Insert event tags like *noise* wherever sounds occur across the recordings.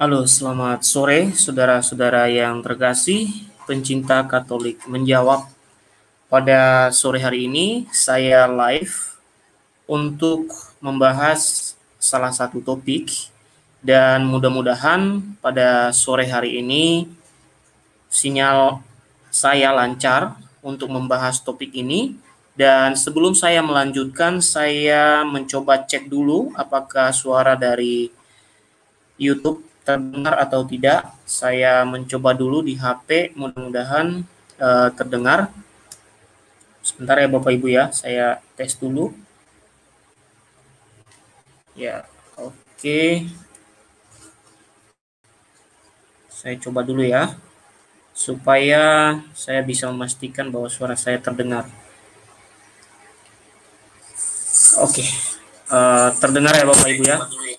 Halo, selamat sore saudara-saudara yang terkasih, pencinta Katolik menjawab. Pada sore hari ini saya live untuk membahas salah satu topik dan mudah-mudahan pada sore hari ini sinyal saya lancar untuk membahas topik ini. Dan sebelum saya melanjutkan, saya mencoba cek dulu apakah suara dari YouTube terdengar atau tidak. Saya mencoba dulu di HP, mudah-mudahan uh, terdengar. Sebentar ya Bapak Ibu ya, saya tes dulu. Ya, oke. Okay. Saya coba dulu ya, supaya saya bisa memastikan bahwa suara saya terdengar. Oke, okay. uh, eh, terdengar ya Bapak Ibu ya. Oke.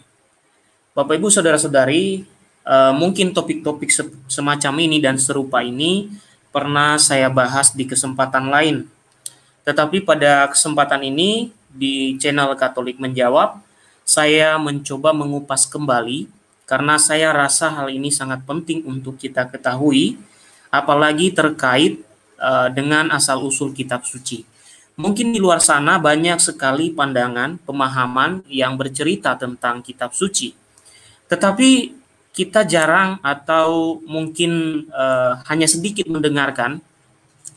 Okay. Bapak Ibu saudara-saudari, uh, mungkin topik-topik se semacam ini dan serupa ini pernah saya bahas di kesempatan lain. Tetapi pada kesempatan ini di channel Katolik menjawab, saya mencoba mengupas kembali karena saya rasa hal ini sangat penting untuk kita ketahui apalagi terkait uh, dengan asal-usul kitab suci. Mungkin di luar sana banyak sekali pandangan, pemahaman yang bercerita tentang kitab suci. Tetapi kita jarang atau mungkin uh, hanya sedikit mendengarkan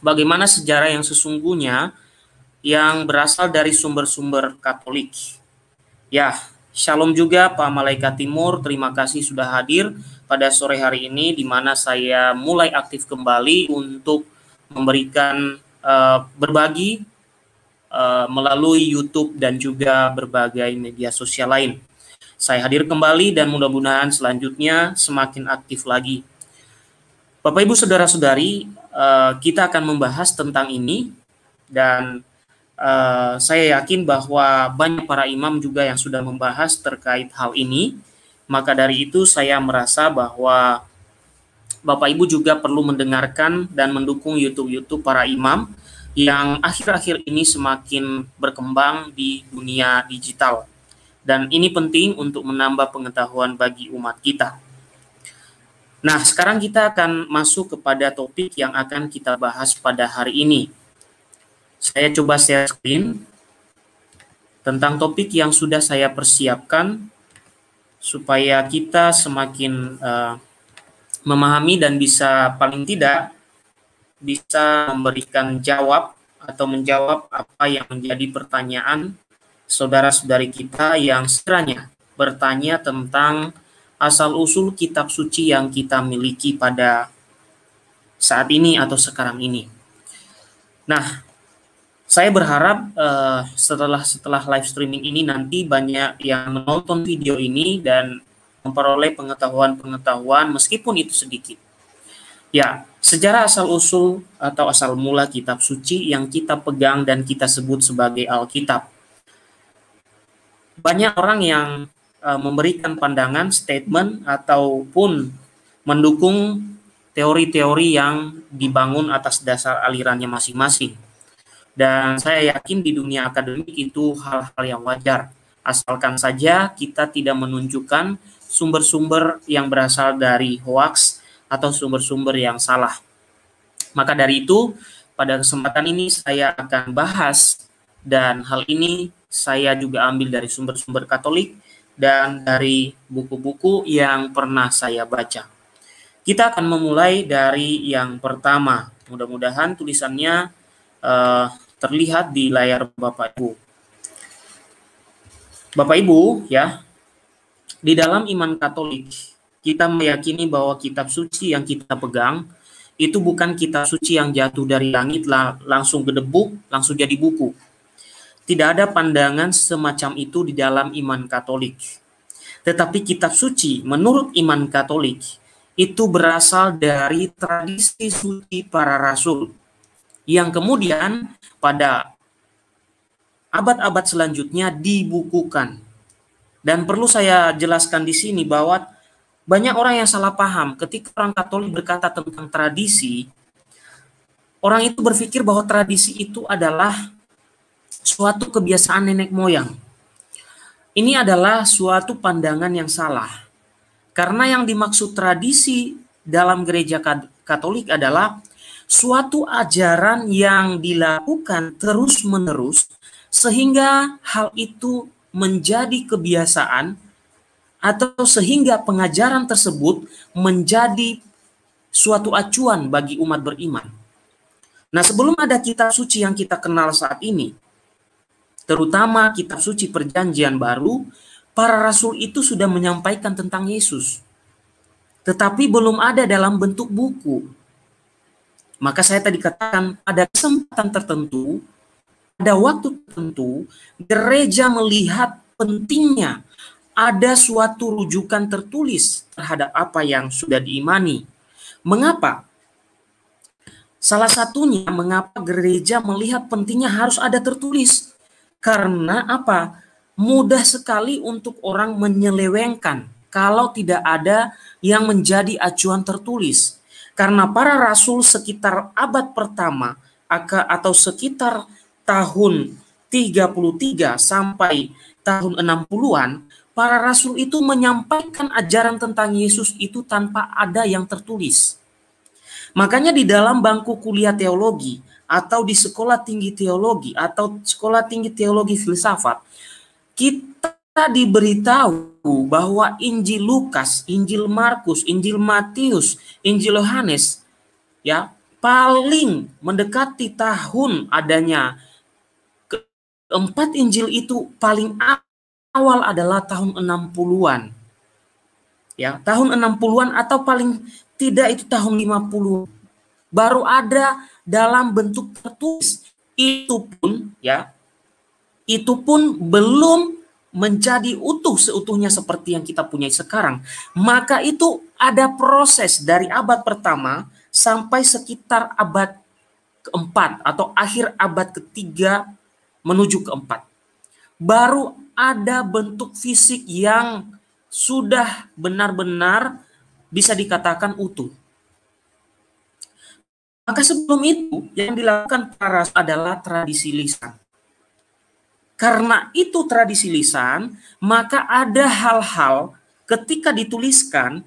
bagaimana sejarah yang sesungguhnya yang berasal dari sumber-sumber Katolik. Ya, shalom juga Pak Malaikat Timur, terima kasih sudah hadir pada sore hari ini di mana saya mulai aktif kembali untuk memberikan uh, berbagi uh, melalui YouTube dan juga berbagai media sosial lain. Saya hadir kembali dan mudah-mudahan selanjutnya semakin aktif lagi. Bapak Ibu saudara-saudari, eh, kita akan membahas tentang ini dan eh, saya yakin bahwa banyak para imam juga yang sudah membahas terkait hal ini. Maka dari itu saya merasa bahwa Bapak Ibu juga perlu mendengarkan dan mendukung YouTube-YouTube para imam yang akhir-akhir ini semakin berkembang di dunia digital dan ini penting untuk menambah pengetahuan bagi umat kita. Nah, sekarang kita akan masuk kepada topik yang akan kita bahas pada hari ini. Saya coba share screen tentang topik yang sudah saya persiapkan supaya kita semakin uh, memahami dan bisa paling tidak bisa memberikan jawab atau menjawab apa yang menjadi pertanyaan saudara-saudari kita yang sekiranya bertanya tentang asal-usul kitab suci yang kita miliki pada saat ini atau sekarang ini. Nah, saya berharap uh, setelah setelah live streaming ini nanti banyak yang menonton video ini dan memperoleh pengetahuan-pengetahuan meskipun itu sedikit. Ya, sejarah asal-usul atau asal mula kitab suci yang kita pegang dan kita sebut sebagai Alkitab banyak orang yang uh, memberikan pandangan, statement ataupun mendukung teori-teori yang dibangun atas dasar alirannya masing-masing. Dan saya yakin di dunia akademik itu hal-hal yang wajar, asalkan saja kita tidak menunjukkan sumber-sumber yang berasal dari hoax atau sumber-sumber yang salah. Maka dari itu, pada kesempatan ini saya akan bahas dan hal ini saya juga ambil dari sumber-sumber Katolik dan dari buku-buku yang pernah saya baca. Kita akan memulai dari yang pertama. Mudah-mudahan tulisannya uh, terlihat di layar Bapak Ibu. Bapak Ibu, ya. Di dalam iman Katolik, kita meyakini bahwa kitab suci yang kita pegang itu bukan kitab suci yang jatuh dari langit langsung gedebuk, langsung jadi buku tidak ada pandangan semacam itu di dalam iman Katolik. Tetapi kitab suci menurut iman Katolik itu berasal dari tradisi suci para rasul yang kemudian pada abad-abad selanjutnya dibukukan. Dan perlu saya jelaskan di sini bahwa banyak orang yang salah paham ketika orang Katolik berkata tentang tradisi, orang itu berpikir bahwa tradisi itu adalah suatu kebiasaan nenek moyang. Ini adalah suatu pandangan yang salah. Karena yang dimaksud tradisi dalam gereja Katolik adalah suatu ajaran yang dilakukan terus-menerus sehingga hal itu menjadi kebiasaan atau sehingga pengajaran tersebut menjadi suatu acuan bagi umat beriman. Nah, sebelum ada kitab suci yang kita kenal saat ini, terutama kitab suci perjanjian baru, para rasul itu sudah menyampaikan tentang Yesus. Tetapi belum ada dalam bentuk buku. Maka saya tadi katakan ada kesempatan tertentu, ada waktu tertentu, gereja melihat pentingnya ada suatu rujukan tertulis terhadap apa yang sudah diimani. Mengapa? Salah satunya mengapa gereja melihat pentingnya harus ada tertulis karena apa? Mudah sekali untuk orang menyelewengkan kalau tidak ada yang menjadi acuan tertulis. Karena para rasul sekitar abad pertama atau sekitar tahun 33 sampai tahun 60-an, para rasul itu menyampaikan ajaran tentang Yesus itu tanpa ada yang tertulis. Makanya di dalam bangku kuliah teologi, atau di sekolah tinggi teologi atau sekolah tinggi teologi filsafat, kita diberitahu bahwa Injil Lukas, Injil Markus, Injil Matius, Injil Yohanes ya paling mendekati tahun adanya keempat Injil itu paling awal adalah tahun 60-an. Ya, tahun 60-an atau paling tidak itu tahun 50 baru ada dalam bentuk tertulis itu pun ya itu pun belum menjadi utuh seutuhnya seperti yang kita punya sekarang. Maka itu ada proses dari abad pertama sampai sekitar abad keempat atau akhir abad ketiga menuju keempat. Baru ada bentuk fisik yang sudah benar-benar bisa dikatakan utuh. Maka sebelum itu yang dilakukan para adalah tradisi lisan. Karena itu tradisi lisan, maka ada hal-hal ketika dituliskan,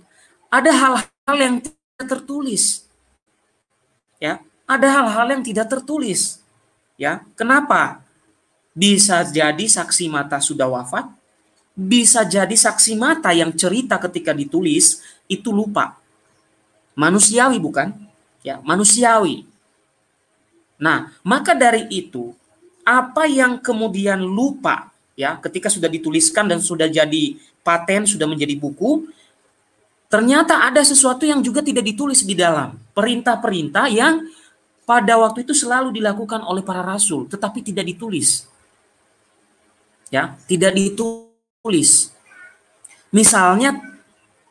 ada hal-hal yang tidak tertulis. Ya, ada hal-hal yang tidak tertulis. Ya, kenapa? Bisa jadi saksi mata sudah wafat, bisa jadi saksi mata yang cerita ketika ditulis itu lupa. Manusiawi bukan? ya manusiawi. Nah, maka dari itu apa yang kemudian lupa ya ketika sudah dituliskan dan sudah jadi paten, sudah menjadi buku, ternyata ada sesuatu yang juga tidak ditulis di dalam. Perintah-perintah yang pada waktu itu selalu dilakukan oleh para rasul tetapi tidak ditulis. Ya, tidak ditulis. Misalnya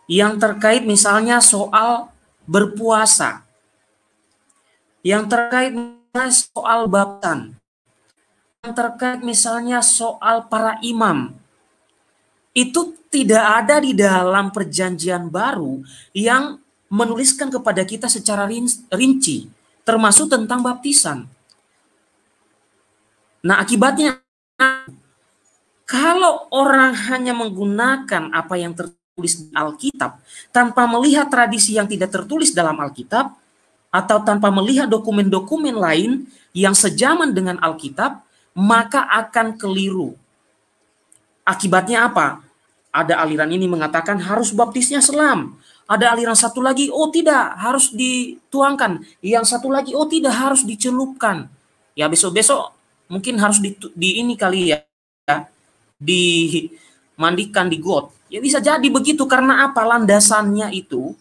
yang terkait misalnya soal berpuasa yang terkait soal baptan, yang terkait misalnya soal para imam, itu tidak ada di dalam perjanjian baru yang menuliskan kepada kita secara rinci, termasuk tentang baptisan. Nah, akibatnya kalau orang hanya menggunakan apa yang tertulis di Alkitab tanpa melihat tradisi yang tidak tertulis dalam Alkitab, atau tanpa melihat dokumen-dokumen lain yang sejaman dengan Alkitab, maka akan keliru. Akibatnya apa? Ada aliran ini mengatakan harus baptisnya selam. Ada aliran satu lagi, oh tidak, harus dituangkan. Yang satu lagi, oh tidak, harus dicelupkan. Ya besok-besok mungkin harus di, di ini kali ya, ya dimandikan di got. Ya bisa jadi begitu karena apa landasannya itu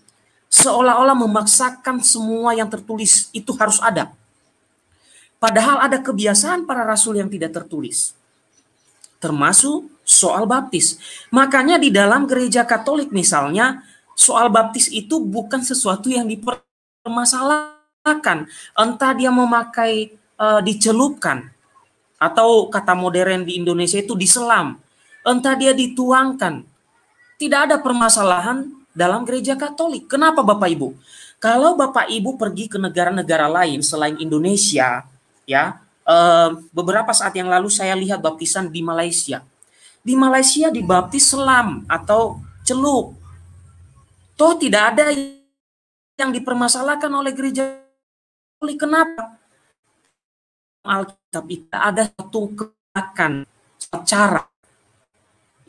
seolah-olah memaksakan semua yang tertulis itu harus ada. Padahal ada kebiasaan para rasul yang tidak tertulis. Termasuk soal baptis. Makanya di dalam gereja Katolik misalnya, soal baptis itu bukan sesuatu yang dipermasalahkan. Entah dia memakai e, dicelupkan atau kata modern di Indonesia itu diselam. Entah dia dituangkan. Tidak ada permasalahan dalam gereja Katolik. Kenapa Bapak Ibu? Kalau Bapak Ibu pergi ke negara-negara lain selain Indonesia, ya, eh, beberapa saat yang lalu saya lihat baptisan di Malaysia. Di Malaysia dibaptis selam atau celup. Toh tidak ada yang dipermasalahkan oleh gereja Katolik. Kenapa? Alkitab kita ada satu kebakan, cara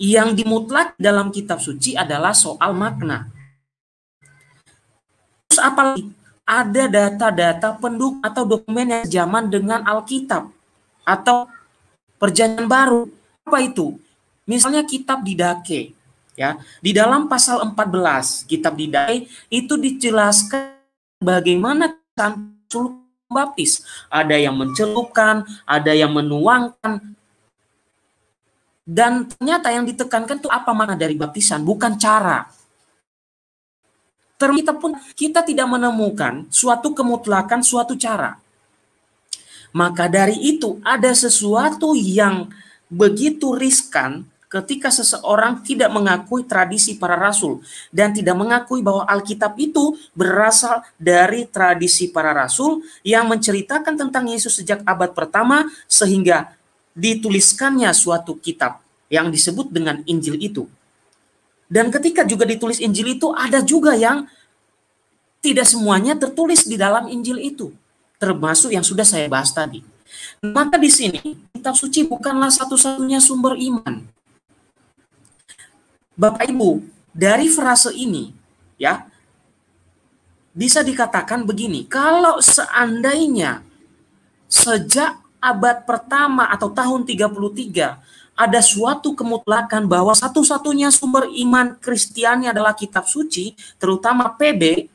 yang dimutlak dalam kitab suci adalah soal makna. Terus apalagi ada data-data penduk atau dokumen yang zaman dengan Alkitab atau perjanjian baru. Apa itu? Misalnya kitab Didake. Ya, di dalam pasal 14 kitab Didake itu dijelaskan bagaimana kesan baptis. Ada yang mencelupkan, ada yang menuangkan, dan ternyata yang ditekankan itu apa mana dari baptisan, bukan cara. kita pun kita tidak menemukan suatu kemutlakan suatu cara. Maka dari itu ada sesuatu yang begitu riskan ketika seseorang tidak mengakui tradisi para rasul dan tidak mengakui bahwa Alkitab itu berasal dari tradisi para rasul yang menceritakan tentang Yesus sejak abad pertama sehingga dituliskannya suatu kitab yang disebut dengan Injil itu. Dan ketika juga ditulis Injil itu ada juga yang tidak semuanya tertulis di dalam Injil itu, termasuk yang sudah saya bahas tadi. Maka di sini kitab suci bukanlah satu-satunya sumber iman. Bapak Ibu, dari frase ini ya bisa dikatakan begini, kalau seandainya sejak abad pertama atau tahun 33 ada suatu kemutlakan bahwa satu-satunya sumber iman Kristiani adalah kitab suci, terutama PB,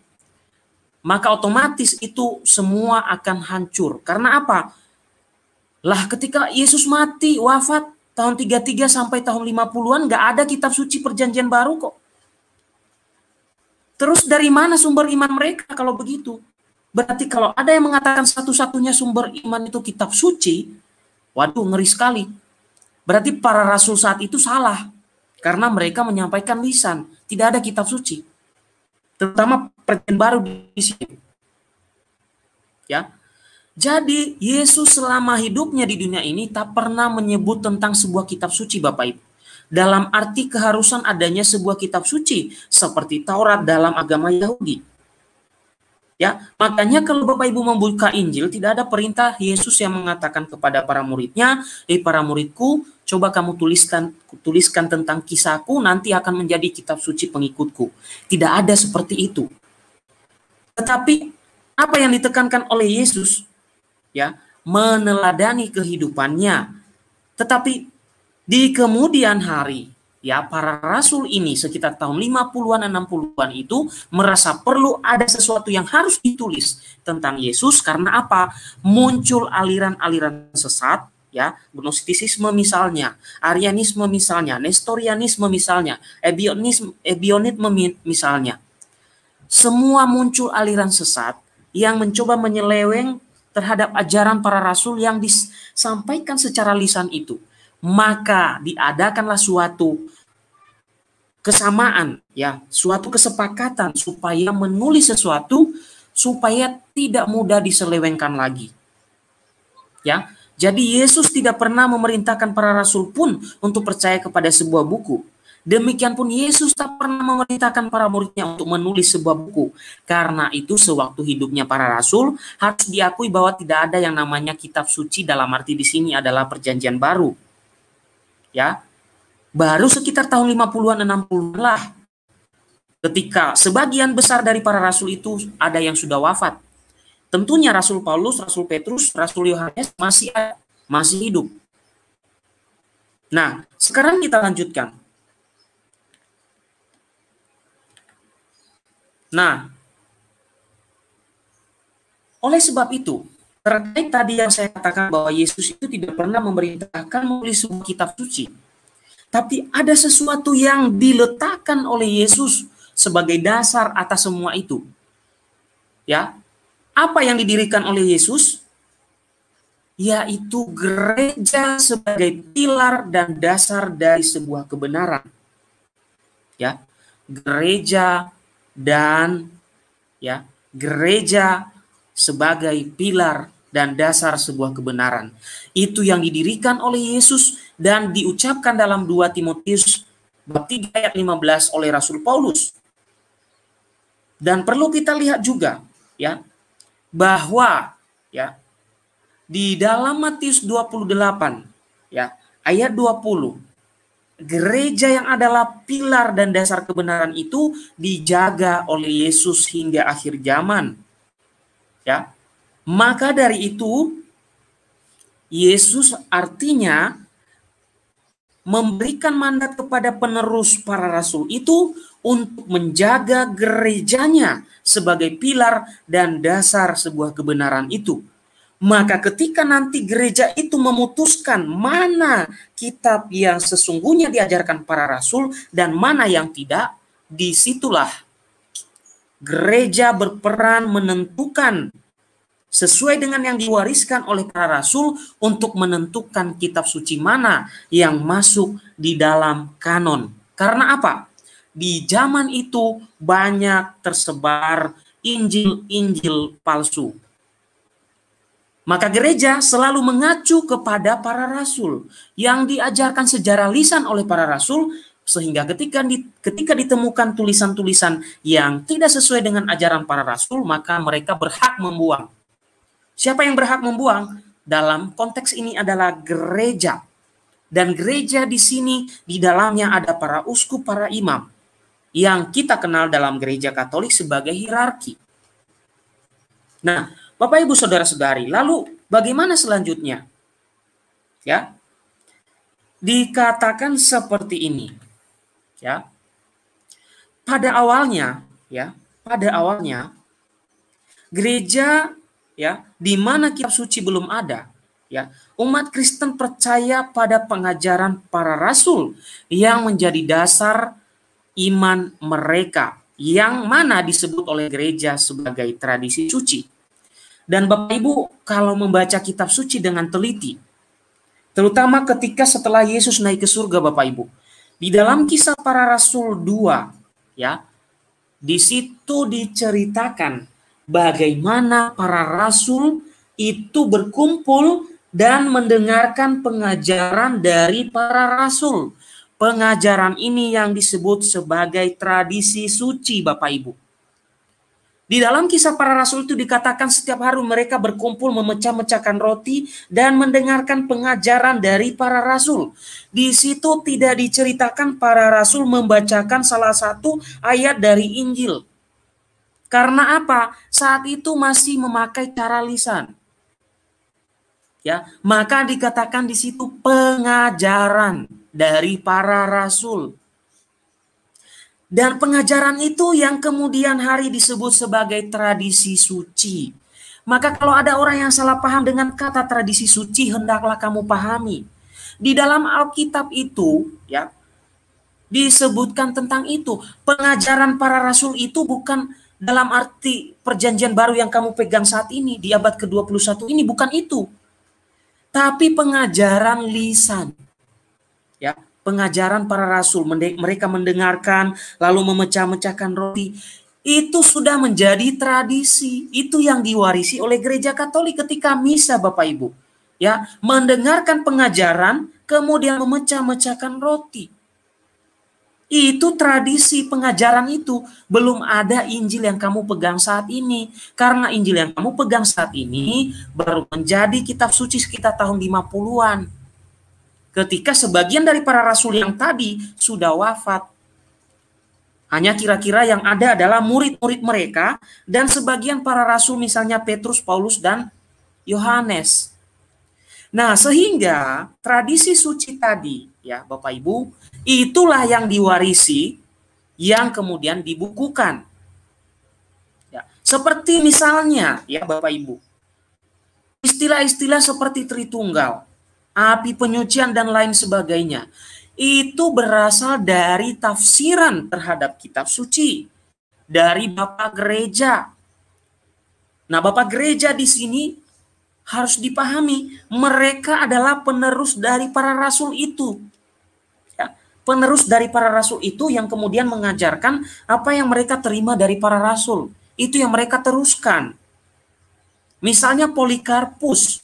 maka otomatis itu semua akan hancur. Karena apa? Lah ketika Yesus mati, wafat tahun 33 sampai tahun 50-an nggak ada kitab suci perjanjian baru kok. Terus dari mana sumber iman mereka kalau begitu? Berarti kalau ada yang mengatakan satu-satunya sumber iman itu kitab suci, waduh ngeri sekali. Berarti para rasul saat itu salah karena mereka menyampaikan lisan, tidak ada kitab suci. Terutama perjanjian baru di sini. Ya. Jadi Yesus selama hidupnya di dunia ini tak pernah menyebut tentang sebuah kitab suci Bapak Ibu dalam arti keharusan adanya sebuah kitab suci seperti Taurat dalam agama Yahudi. Ya, makanya kalau Bapak Ibu membuka Injil tidak ada perintah Yesus yang mengatakan kepada para muridnya, "Eh para muridku, coba kamu tuliskan tuliskan tentang kisahku nanti akan menjadi kitab suci pengikutku." Tidak ada seperti itu. Tetapi apa yang ditekankan oleh Yesus ya, meneladani kehidupannya. Tetapi di kemudian hari ya para rasul ini sekitar tahun 50-an dan 60-an itu merasa perlu ada sesuatu yang harus ditulis tentang Yesus karena apa? Muncul aliran-aliran sesat ya, gnostisisme misalnya, arianisme misalnya, nestorianisme misalnya, ebionisme ebionisme misalnya. Semua muncul aliran sesat yang mencoba menyeleweng terhadap ajaran para rasul yang disampaikan secara lisan itu maka diadakanlah suatu kesamaan ya, suatu kesepakatan supaya menulis sesuatu supaya tidak mudah diselewengkan lagi. Ya. Jadi Yesus tidak pernah memerintahkan para rasul pun untuk percaya kepada sebuah buku. Demikian pun Yesus tak pernah memerintahkan para muridnya untuk menulis sebuah buku. Karena itu sewaktu hidupnya para rasul harus diakui bahwa tidak ada yang namanya kitab suci dalam arti di sini adalah perjanjian baru ya. Baru sekitar tahun 50-an 60-an lah ketika sebagian besar dari para rasul itu ada yang sudah wafat. Tentunya Rasul Paulus, Rasul Petrus, Rasul Yohanes masih masih hidup. Nah, sekarang kita lanjutkan. Nah, oleh sebab itu, Terkait tadi yang saya katakan bahwa Yesus itu tidak pernah memerintahkan menulis sebuah kitab suci. Tapi ada sesuatu yang diletakkan oleh Yesus sebagai dasar atas semua itu. Ya. Apa yang didirikan oleh Yesus? Yaitu gereja sebagai pilar dan dasar dari sebuah kebenaran. Ya. Gereja dan ya, gereja sebagai pilar dan dasar sebuah kebenaran. Itu yang didirikan oleh Yesus dan diucapkan dalam 2 Timotius bab 3 ayat 15 oleh Rasul Paulus. Dan perlu kita lihat juga ya bahwa ya di dalam Matius 28 ya ayat 20 gereja yang adalah pilar dan dasar kebenaran itu dijaga oleh Yesus hingga akhir zaman. Ya. Maka dari itu, Yesus artinya memberikan mandat kepada penerus para rasul itu untuk menjaga gerejanya sebagai pilar dan dasar sebuah kebenaran itu. Maka ketika nanti gereja itu memutuskan mana kitab yang sesungguhnya diajarkan para rasul dan mana yang tidak, disitulah gereja berperan menentukan sesuai dengan yang diwariskan oleh para rasul untuk menentukan kitab suci mana yang masuk di dalam kanon. Karena apa? Di zaman itu banyak tersebar Injil-Injil palsu. Maka gereja selalu mengacu kepada para rasul yang diajarkan sejarah lisan oleh para rasul sehingga ketika ketika ditemukan tulisan-tulisan yang tidak sesuai dengan ajaran para rasul maka mereka berhak membuang Siapa yang berhak membuang? Dalam konteks ini adalah gereja. Dan gereja di sini di dalamnya ada para uskup, para imam yang kita kenal dalam gereja Katolik sebagai hierarki. Nah, Bapak Ibu saudara-saudari, lalu bagaimana selanjutnya? Ya. Dikatakan seperti ini. Ya. Pada awalnya, ya, pada awalnya gereja ya di mana kitab suci belum ada ya umat Kristen percaya pada pengajaran para rasul yang menjadi dasar iman mereka yang mana disebut oleh gereja sebagai tradisi suci dan Bapak Ibu kalau membaca kitab suci dengan teliti terutama ketika setelah Yesus naik ke surga Bapak Ibu di dalam kisah para rasul 2 ya di situ diceritakan bagaimana para rasul itu berkumpul dan mendengarkan pengajaran dari para rasul. Pengajaran ini yang disebut sebagai tradisi suci, Bapak Ibu. Di dalam kisah para rasul itu dikatakan setiap hari mereka berkumpul memecah-mecahkan roti dan mendengarkan pengajaran dari para rasul. Di situ tidak diceritakan para rasul membacakan salah satu ayat dari Injil. Karena apa? saat itu masih memakai cara lisan. Ya, maka dikatakan di situ pengajaran dari para rasul. Dan pengajaran itu yang kemudian hari disebut sebagai tradisi suci. Maka kalau ada orang yang salah paham dengan kata tradisi suci, hendaklah kamu pahami. Di dalam Alkitab itu, ya, disebutkan tentang itu. Pengajaran para rasul itu bukan dalam arti perjanjian baru yang kamu pegang saat ini di abad ke-21 ini bukan itu. Tapi pengajaran lisan. Ya, pengajaran para rasul mereka mendengarkan lalu memecah-mecahkan roti itu sudah menjadi tradisi itu yang diwarisi oleh gereja Katolik ketika misa Bapak Ibu ya mendengarkan pengajaran kemudian memecah-mecahkan roti itu tradisi pengajaran itu. Belum ada Injil yang kamu pegang saat ini. Karena Injil yang kamu pegang saat ini baru menjadi kitab suci sekitar tahun 50-an. Ketika sebagian dari para rasul yang tadi sudah wafat. Hanya kira-kira yang ada adalah murid-murid mereka dan sebagian para rasul misalnya Petrus, Paulus, dan Yohanes. Nah, sehingga tradisi suci tadi ya Bapak Ibu, itulah yang diwarisi yang kemudian dibukukan. Ya, seperti misalnya ya Bapak Ibu, istilah-istilah seperti Tritunggal, api penyucian dan lain sebagainya. Itu berasal dari tafsiran terhadap kitab suci dari Bapak Gereja. Nah, Bapak Gereja di sini harus dipahami, mereka adalah penerus dari para rasul itu penerus dari para rasul itu yang kemudian mengajarkan apa yang mereka terima dari para rasul. Itu yang mereka teruskan. Misalnya Polikarpus,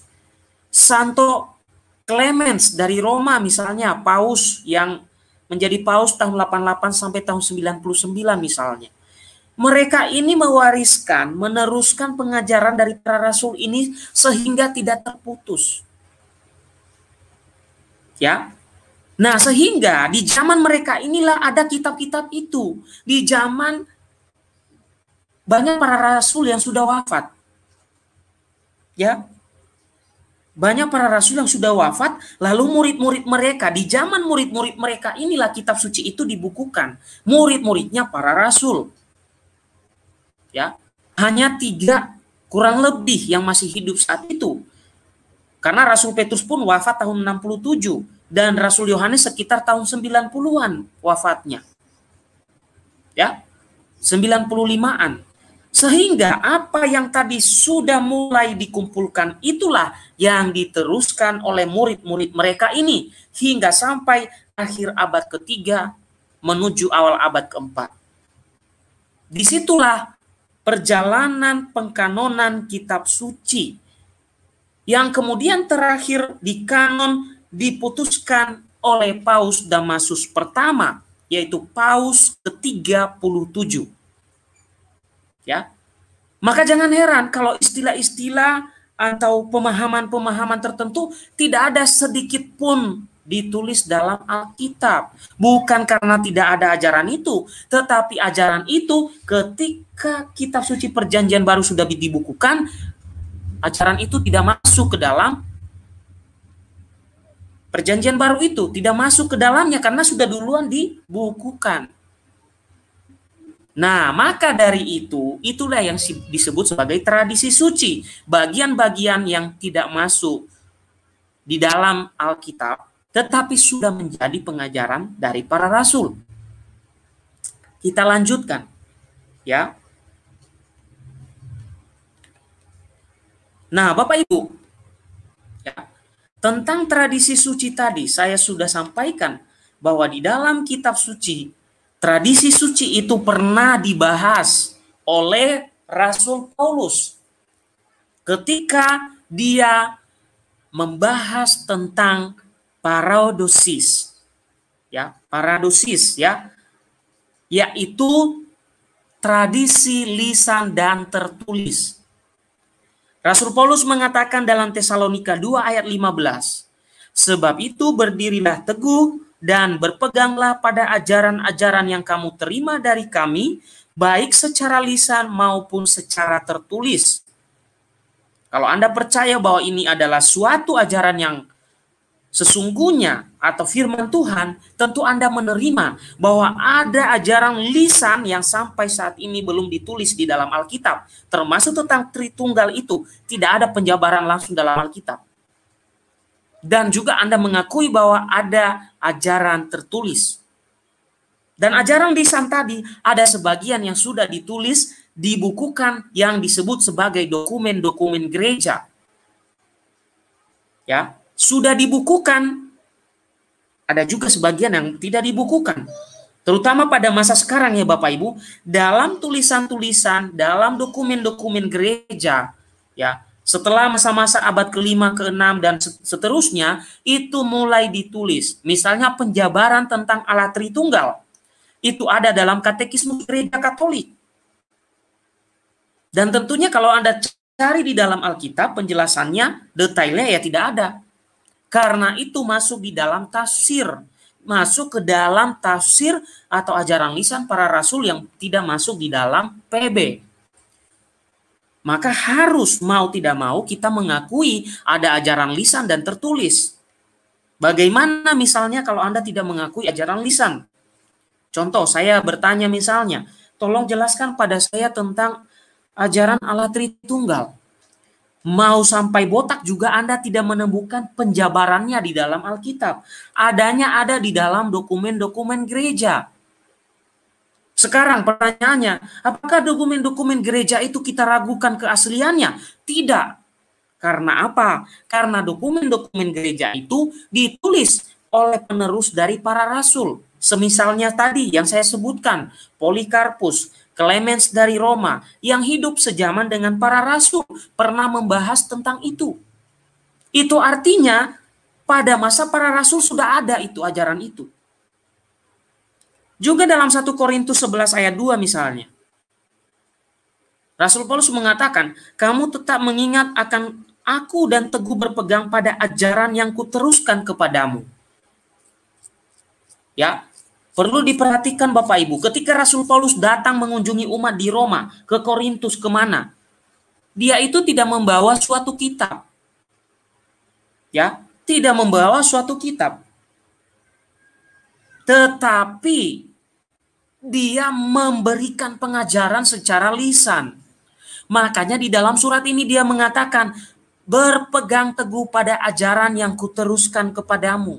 Santo Clemens dari Roma misalnya, Paus yang menjadi Paus tahun 88 sampai tahun 99 misalnya. Mereka ini mewariskan, meneruskan pengajaran dari para rasul ini sehingga tidak terputus. Ya, Nah, sehingga di zaman mereka inilah ada kitab-kitab itu. Di zaman banyak para rasul yang sudah wafat. Ya. Banyak para rasul yang sudah wafat, lalu murid-murid mereka, di zaman murid-murid mereka inilah kitab suci itu dibukukan. Murid-muridnya para rasul. Ya. Hanya tiga kurang lebih yang masih hidup saat itu. Karena Rasul Petrus pun wafat tahun 67 dan Rasul Yohanes sekitar tahun 90-an wafatnya. Ya. 95-an. Sehingga apa yang tadi sudah mulai dikumpulkan itulah yang diteruskan oleh murid-murid mereka ini hingga sampai akhir abad ketiga menuju awal abad keempat. Disitulah perjalanan pengkanonan kitab suci yang kemudian terakhir di kanon diputuskan oleh Paus Damasus pertama, yaitu Paus ke-37. Ya. Maka jangan heran kalau istilah-istilah atau pemahaman-pemahaman tertentu tidak ada sedikit pun ditulis dalam Alkitab. Bukan karena tidak ada ajaran itu, tetapi ajaran itu ketika kitab suci perjanjian baru sudah dibukukan, ajaran itu tidak masuk ke dalam Perjanjian baru itu tidak masuk ke dalamnya karena sudah duluan dibukukan. Nah, maka dari itu, itulah yang disebut sebagai tradisi suci. Bagian-bagian yang tidak masuk di dalam Alkitab, tetapi sudah menjadi pengajaran dari para rasul. Kita lanjutkan. Ya. Nah, Bapak Ibu, tentang tradisi suci tadi, saya sudah sampaikan bahwa di dalam kitab suci, tradisi suci itu pernah dibahas oleh Rasul Paulus ketika dia membahas tentang paradosis. Ya, paradosis ya. Yaitu tradisi lisan dan tertulis. Rasul Paulus mengatakan dalam Tesalonika 2 ayat 15, Sebab itu berdirilah teguh dan berpeganglah pada ajaran-ajaran yang kamu terima dari kami, baik secara lisan maupun secara tertulis. Kalau Anda percaya bahwa ini adalah suatu ajaran yang Sesungguhnya atau firman Tuhan, tentu Anda menerima bahwa ada ajaran lisan yang sampai saat ini belum ditulis di dalam Alkitab, termasuk tentang Tritunggal itu, tidak ada penjabaran langsung dalam Alkitab. Dan juga Anda mengakui bahwa ada ajaran tertulis. Dan ajaran lisan tadi ada sebagian yang sudah ditulis, dibukukan yang disebut sebagai dokumen-dokumen gereja. Ya, sudah dibukukan. Ada juga sebagian yang tidak dibukukan. Terutama pada masa sekarang ya Bapak Ibu, dalam tulisan-tulisan, dalam dokumen-dokumen gereja, ya setelah masa-masa abad ke-5, ke-6, dan seterusnya itu mulai ditulis. Misalnya penjabaran tentang alat Tritunggal itu ada dalam katekisme gereja Katolik. Dan tentunya kalau Anda cari di dalam Alkitab penjelasannya detailnya ya tidak ada. Karena itu masuk di dalam tafsir, masuk ke dalam tafsir atau ajaran lisan para rasul yang tidak masuk di dalam PB. Maka harus mau tidak mau kita mengakui ada ajaran lisan dan tertulis. Bagaimana misalnya kalau Anda tidak mengakui ajaran lisan? Contoh, saya bertanya misalnya, tolong jelaskan pada saya tentang ajaran Allah Tritunggal. Mau sampai botak juga Anda tidak menemukan penjabarannya di dalam Alkitab. Adanya ada di dalam dokumen-dokumen gereja. Sekarang pertanyaannya, apakah dokumen-dokumen gereja itu kita ragukan keasliannya? Tidak. Karena apa? Karena dokumen-dokumen gereja itu ditulis oleh penerus dari para rasul. Semisalnya tadi yang saya sebutkan, Polikarpus, Clemens dari Roma yang hidup sejaman dengan para rasul pernah membahas tentang itu. Itu artinya pada masa para rasul sudah ada itu ajaran itu. Juga dalam 1 Korintus 11 ayat 2 misalnya. Rasul Paulus mengatakan, kamu tetap mengingat akan aku dan teguh berpegang pada ajaran yang kuteruskan kepadamu. Ya, Perlu diperhatikan Bapak Ibu, ketika Rasul Paulus datang mengunjungi umat di Roma, ke Korintus kemana? Dia itu tidak membawa suatu kitab. Ya, tidak membawa suatu kitab. Tetapi dia memberikan pengajaran secara lisan. Makanya di dalam surat ini dia mengatakan, berpegang teguh pada ajaran yang kuteruskan kepadamu.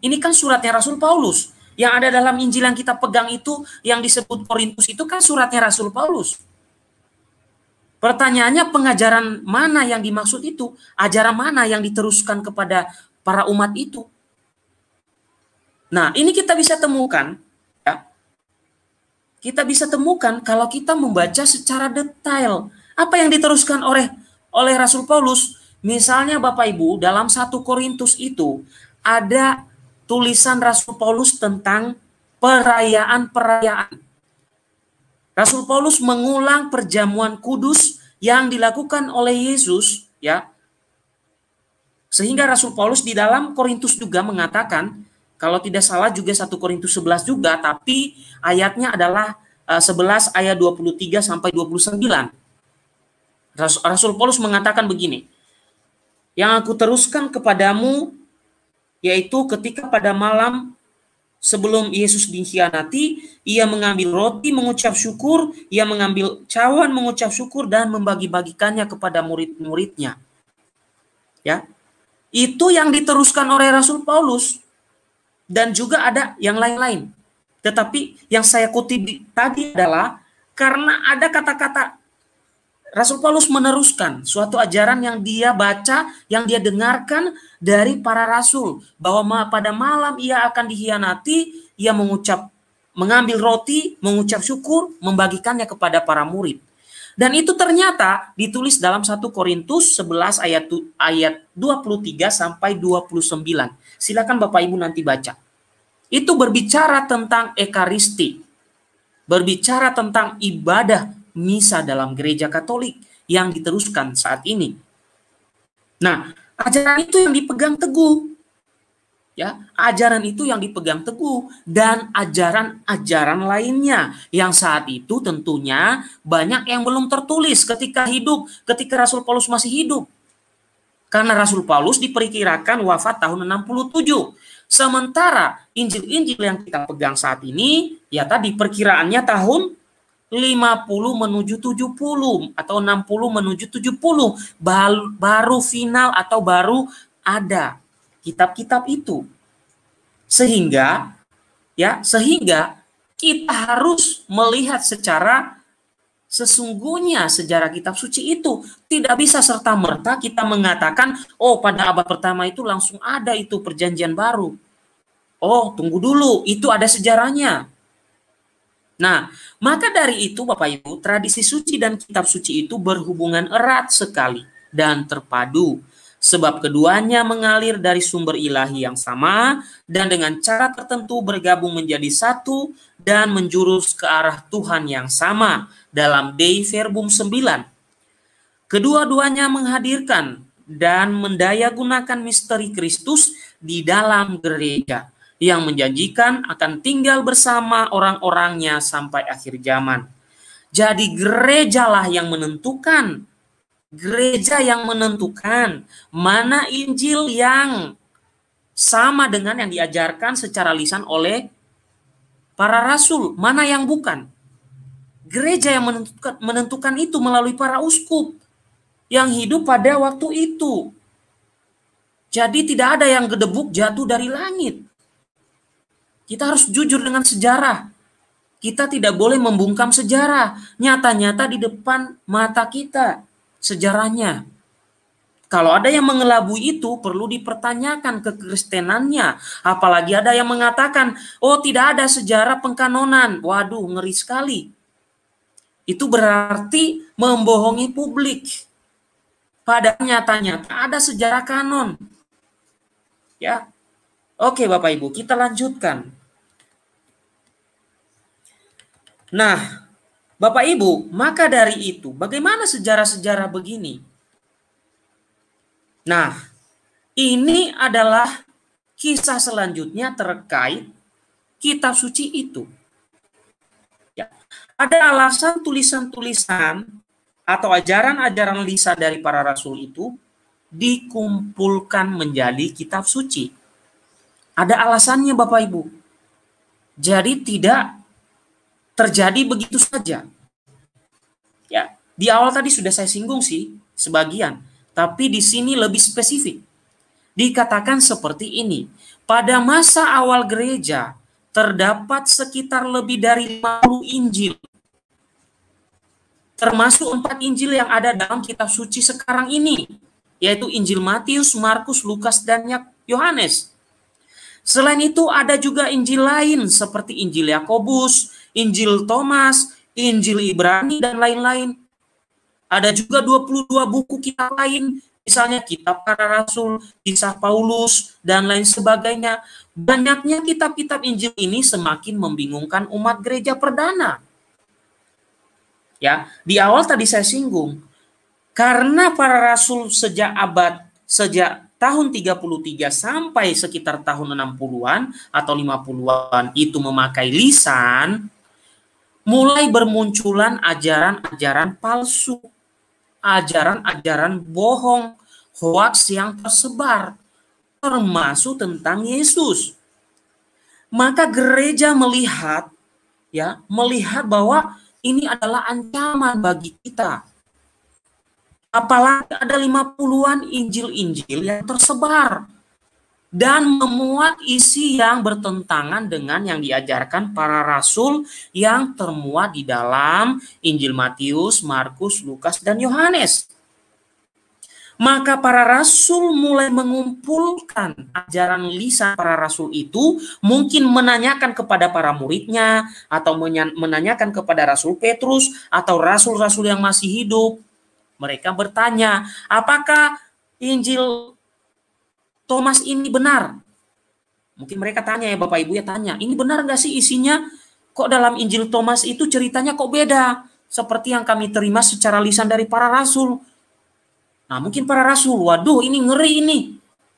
Ini kan suratnya Rasul Paulus yang ada dalam Injil yang kita pegang itu yang disebut Korintus itu kan suratnya Rasul Paulus. Pertanyaannya pengajaran mana yang dimaksud itu? Ajaran mana yang diteruskan kepada para umat itu? Nah, ini kita bisa temukan ya. Kita bisa temukan kalau kita membaca secara detail apa yang diteruskan oleh oleh Rasul Paulus. Misalnya Bapak Ibu, dalam satu Korintus itu ada tulisan Rasul Paulus tentang perayaan-perayaan. Rasul Paulus mengulang perjamuan kudus yang dilakukan oleh Yesus, ya. Sehingga Rasul Paulus di dalam Korintus juga mengatakan, kalau tidak salah juga 1 Korintus 11 juga, tapi ayatnya adalah 11 eh, ayat 23 sampai 29. Rasul Paulus mengatakan begini, yang aku teruskan kepadamu yaitu ketika pada malam sebelum Yesus dikhianati, ia mengambil roti mengucap syukur, ia mengambil cawan mengucap syukur dan membagi-bagikannya kepada murid-muridnya. Ya. Itu yang diteruskan oleh Rasul Paulus dan juga ada yang lain-lain. Tetapi yang saya kutip tadi adalah karena ada kata-kata Rasul Paulus meneruskan suatu ajaran yang dia baca, yang dia dengarkan dari para rasul bahwa pada malam ia akan dihianati, ia mengucap mengambil roti, mengucap syukur, membagikannya kepada para murid. Dan itu ternyata ditulis dalam 1 Korintus 11 ayat ayat 23 sampai 29. Silakan Bapak Ibu nanti baca. Itu berbicara tentang ekaristi. Berbicara tentang ibadah misa dalam gereja Katolik yang diteruskan saat ini. Nah, ajaran itu yang dipegang teguh. Ya, ajaran itu yang dipegang teguh dan ajaran-ajaran lainnya yang saat itu tentunya banyak yang belum tertulis ketika hidup, ketika Rasul Paulus masih hidup. Karena Rasul Paulus diperkirakan wafat tahun 67. Sementara Injil-Injil yang kita pegang saat ini, ya tadi perkiraannya tahun 50 menuju 70 atau 60 menuju 70 baru, baru final atau baru ada kitab-kitab itu. Sehingga ya, sehingga kita harus melihat secara sesungguhnya sejarah kitab suci itu tidak bisa serta merta kita mengatakan oh pada abad pertama itu langsung ada itu perjanjian baru. Oh, tunggu dulu, itu ada sejarahnya. Nah, maka dari itu Bapak Ibu, tradisi suci dan kitab suci itu berhubungan erat sekali dan terpadu. Sebab keduanya mengalir dari sumber ilahi yang sama dan dengan cara tertentu bergabung menjadi satu dan menjurus ke arah Tuhan yang sama dalam Dei Verbum 9. Kedua-duanya menghadirkan dan mendayagunakan misteri Kristus di dalam gereja yang menjanjikan akan tinggal bersama orang-orangnya sampai akhir zaman. Jadi gerejalah yang menentukan, gereja yang menentukan mana Injil yang sama dengan yang diajarkan secara lisan oleh para rasul, mana yang bukan. Gereja yang menentukan, menentukan itu melalui para uskup yang hidup pada waktu itu. Jadi tidak ada yang gedebuk jatuh dari langit. Kita harus jujur dengan sejarah. Kita tidak boleh membungkam sejarah. Nyata-nyata di depan mata kita sejarahnya. Kalau ada yang mengelabui itu perlu dipertanyakan kekristenannya. Apalagi ada yang mengatakan, oh tidak ada sejarah pengkanonan. Waduh ngeri sekali. Itu berarti membohongi publik. Pada nyatanya ada sejarah kanon. Ya, Oke Bapak Ibu kita lanjutkan. Nah, Bapak Ibu, maka dari itu, bagaimana sejarah-sejarah begini? Nah, ini adalah kisah selanjutnya terkait kitab suci itu. Ya, ada alasan tulisan-tulisan atau ajaran-ajaran lisan dari para rasul itu dikumpulkan menjadi kitab suci. Ada alasannya Bapak Ibu. Jadi tidak terjadi begitu saja. Ya, di awal tadi sudah saya singgung sih sebagian, tapi di sini lebih spesifik. Dikatakan seperti ini, pada masa awal gereja terdapat sekitar lebih dari 50 Injil. Termasuk empat Injil yang ada dalam kitab suci sekarang ini, yaitu Injil Matius, Markus, Lukas, dan Yohanes. Selain itu ada juga Injil lain seperti Injil Yakobus, Injil Thomas, Injil Ibrani dan lain-lain. Ada juga 22 buku kitab lain, misalnya kitab para rasul, kisah Paulus dan lain sebagainya. Banyaknya kitab-kitab Injil ini semakin membingungkan umat gereja perdana. Ya, di awal tadi saya singgung karena para rasul sejak abad sejak tahun 33 sampai sekitar tahun 60-an atau 50-an itu memakai lisan, mulai bermunculan ajaran-ajaran palsu, ajaran-ajaran bohong, hoaks yang tersebar, termasuk tentang Yesus. Maka gereja melihat ya, melihat bahwa ini adalah ancaman bagi kita Apalagi ada lima puluhan Injil-Injil yang tersebar dan memuat isi yang bertentangan dengan yang diajarkan para rasul yang termuat di dalam Injil Matius, Markus, Lukas, dan Yohanes. Maka para rasul mulai mengumpulkan ajaran lisan para rasul itu, mungkin menanyakan kepada para muridnya, atau menanyakan kepada Rasul Petrus, atau rasul-rasul yang masih hidup, mereka bertanya, apakah Injil Thomas ini benar? Mungkin mereka tanya ya Bapak Ibu ya tanya, ini benar nggak sih isinya? Kok dalam Injil Thomas itu ceritanya kok beda? Seperti yang kami terima secara lisan dari para rasul. Nah mungkin para rasul, waduh ini ngeri ini.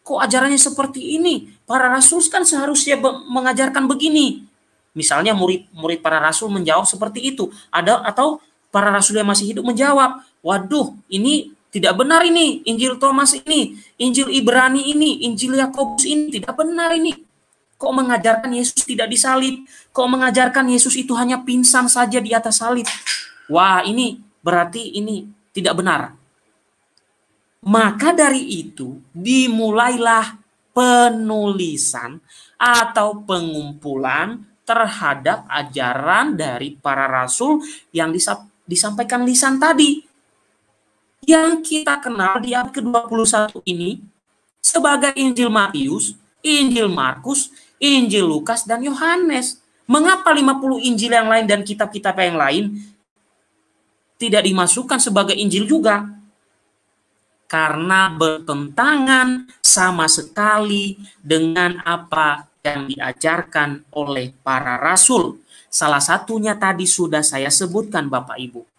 Kok ajarannya seperti ini? Para rasul kan seharusnya mengajarkan begini. Misalnya murid-murid para rasul menjawab seperti itu. Ada atau para rasul yang masih hidup menjawab, waduh ini tidak benar ini Injil Thomas ini, Injil Ibrani ini, Injil Yakobus ini tidak benar ini. Kok mengajarkan Yesus tidak disalib? Kok mengajarkan Yesus itu hanya pingsan saja di atas salib? Wah, ini berarti ini tidak benar. Maka dari itu dimulailah penulisan atau pengumpulan terhadap ajaran dari para rasul yang disampaikan lisan tadi yang kita kenal di abad ke-21 ini sebagai Injil Matius, Injil Markus, Injil Lukas, dan Yohanes. Mengapa 50 Injil yang lain dan kitab-kitab yang lain tidak dimasukkan sebagai Injil juga? Karena bertentangan sama sekali dengan apa yang diajarkan oleh para rasul. Salah satunya tadi sudah saya sebutkan Bapak Ibu.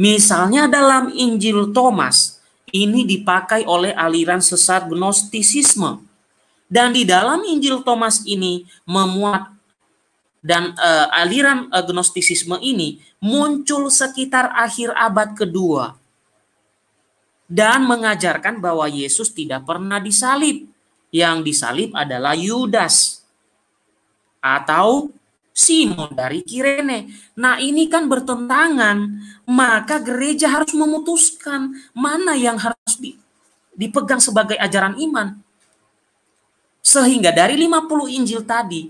Misalnya dalam Injil Thomas, ini dipakai oleh aliran sesat Gnostisisme. Dan di dalam Injil Thomas ini memuat dan uh, aliran uh, eh, Gnostisisme ini muncul sekitar akhir abad kedua dan mengajarkan bahwa Yesus tidak pernah disalib. Yang disalib adalah Yudas atau Simon dari Kirene. Nah ini kan bertentangan, maka gereja harus memutuskan mana yang harus di, dipegang sebagai ajaran iman. Sehingga dari 50 Injil tadi,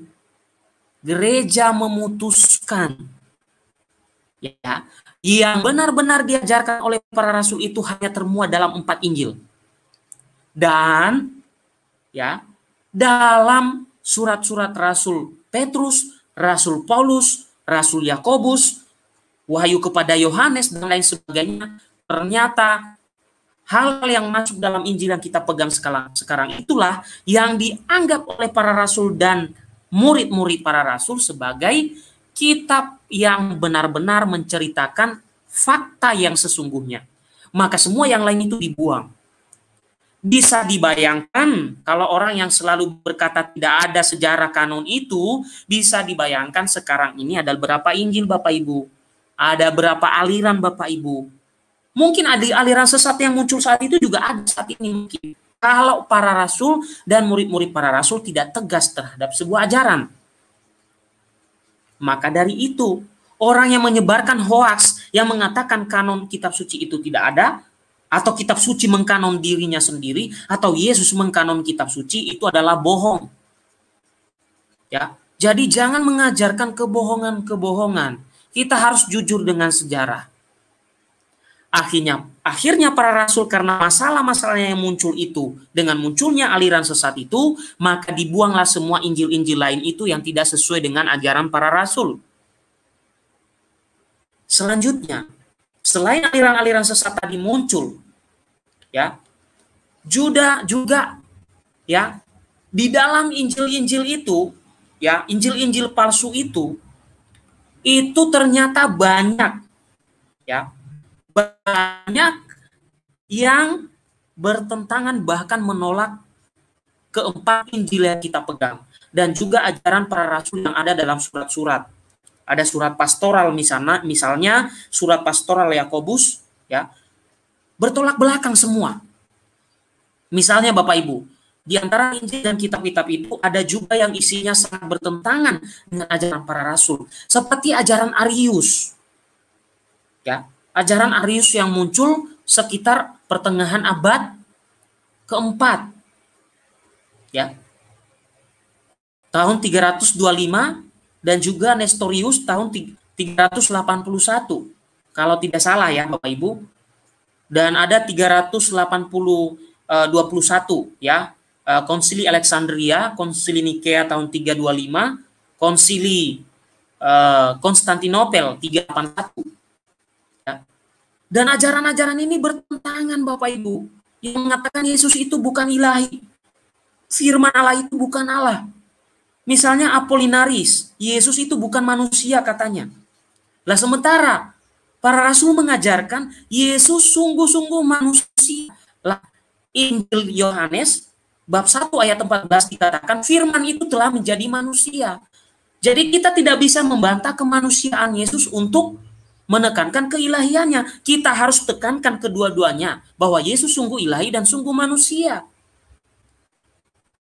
gereja memutuskan ya yang benar-benar diajarkan oleh para rasul itu hanya termuat dalam empat Injil. Dan ya, dalam surat-surat Rasul Petrus Rasul Paulus, Rasul Yakobus, wahyu kepada Yohanes dan lain sebagainya, ternyata hal yang masuk dalam Injil yang kita pegang sekarang, itulah yang dianggap oleh para rasul dan murid-murid para rasul sebagai kitab yang benar-benar menceritakan fakta yang sesungguhnya. Maka semua yang lain itu dibuang bisa dibayangkan kalau orang yang selalu berkata tidak ada sejarah kanon itu bisa dibayangkan sekarang ini ada berapa Injil Bapak Ibu ada berapa aliran Bapak Ibu mungkin ada aliran sesat yang muncul saat itu juga ada saat ini mungkin kalau para rasul dan murid-murid para rasul tidak tegas terhadap sebuah ajaran maka dari itu orang yang menyebarkan hoaks yang mengatakan kanon kitab suci itu tidak ada atau kitab suci mengkanon dirinya sendiri atau Yesus mengkanon kitab suci itu adalah bohong. Ya. Jadi jangan mengajarkan kebohongan-kebohongan. Kita harus jujur dengan sejarah. Akhirnya akhirnya para rasul karena masalah-masalahnya yang muncul itu dengan munculnya aliran sesat itu, maka dibuanglah semua Injil-injil lain itu yang tidak sesuai dengan ajaran para rasul. Selanjutnya, selain aliran-aliran sesat tadi muncul, ya. Juda juga ya. Di dalam Injil-injil itu ya, Injil-injil palsu itu itu ternyata banyak ya. Banyak yang bertentangan bahkan menolak keempat Injil yang kita pegang dan juga ajaran para rasul yang ada dalam surat-surat. Ada surat pastoral misalnya, misalnya surat pastoral Yakobus ya bertolak belakang semua. Misalnya Bapak Ibu, di antara Injil dan kitab-kitab itu ada juga yang isinya sangat bertentangan dengan ajaran para rasul, seperti ajaran Arius. Ya, ajaran Arius yang muncul sekitar pertengahan abad keempat. Ya. Tahun 325 dan juga Nestorius tahun 381. Kalau tidak salah ya Bapak Ibu, dan ada 380 21 eh, ya eh, konsili Alexandria, konsili Nikea tahun 325, konsili eh, Konstantinopel 381. Ya. Dan ajaran-ajaran ini bertentangan Bapak Ibu yang mengatakan Yesus itu bukan ilahi. Firman Allah itu bukan Allah. Misalnya Apolinaris, Yesus itu bukan manusia katanya. Lah sementara Para rasul mengajarkan Yesus sungguh-sungguh manusia. Lah, Injil Yohanes bab 1 ayat 14 dikatakan firman itu telah menjadi manusia. Jadi kita tidak bisa membantah kemanusiaan Yesus untuk menekankan keilahiannya. Kita harus tekankan kedua-duanya bahwa Yesus sungguh ilahi dan sungguh manusia.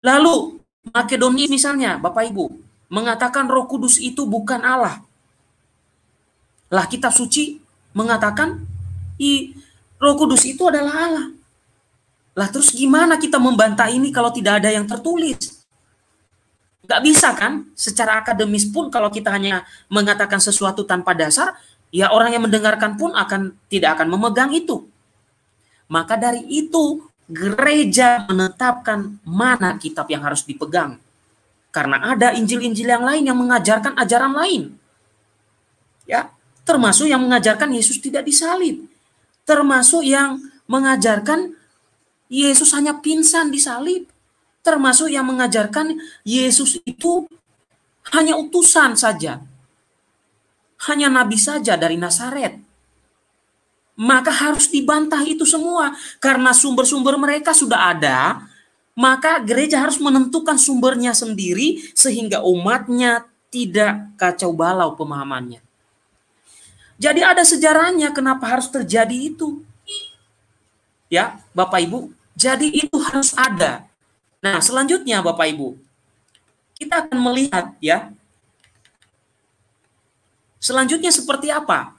Lalu Makedonia misalnya, Bapak Ibu, mengatakan Roh Kudus itu bukan Allah. Lah kitab suci mengatakan i Roh Kudus itu adalah Allah. Lah terus gimana kita membantah ini kalau tidak ada yang tertulis? Gak bisa kan? Secara akademis pun kalau kita hanya mengatakan sesuatu tanpa dasar, ya orang yang mendengarkan pun akan tidak akan memegang itu. Maka dari itu gereja menetapkan mana kitab yang harus dipegang. Karena ada Injil-Injil yang lain yang mengajarkan ajaran lain. Ya, termasuk yang mengajarkan Yesus tidak disalib, termasuk yang mengajarkan Yesus hanya pingsan disalib, termasuk yang mengajarkan Yesus itu hanya utusan saja, hanya nabi saja dari Nazaret. Maka harus dibantah itu semua karena sumber-sumber mereka sudah ada. Maka gereja harus menentukan sumbernya sendiri sehingga umatnya tidak kacau balau pemahamannya. Jadi ada sejarahnya kenapa harus terjadi itu. Ya, Bapak Ibu. Jadi itu harus ada. Nah, selanjutnya Bapak Ibu, kita akan melihat ya. Selanjutnya seperti apa?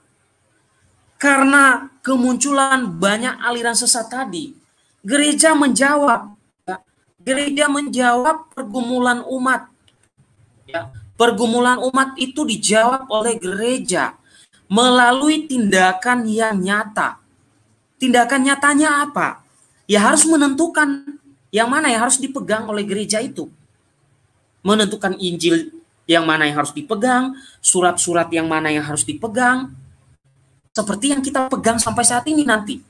Karena kemunculan banyak aliran sesat tadi, gereja menjawab ya. gereja menjawab pergumulan umat. Ya, pergumulan umat itu dijawab oleh gereja melalui tindakan yang nyata. Tindakan nyatanya apa? Ya harus menentukan yang mana yang harus dipegang oleh gereja itu. Menentukan Injil yang mana yang harus dipegang, surat-surat yang mana yang harus dipegang, seperti yang kita pegang sampai saat ini nanti.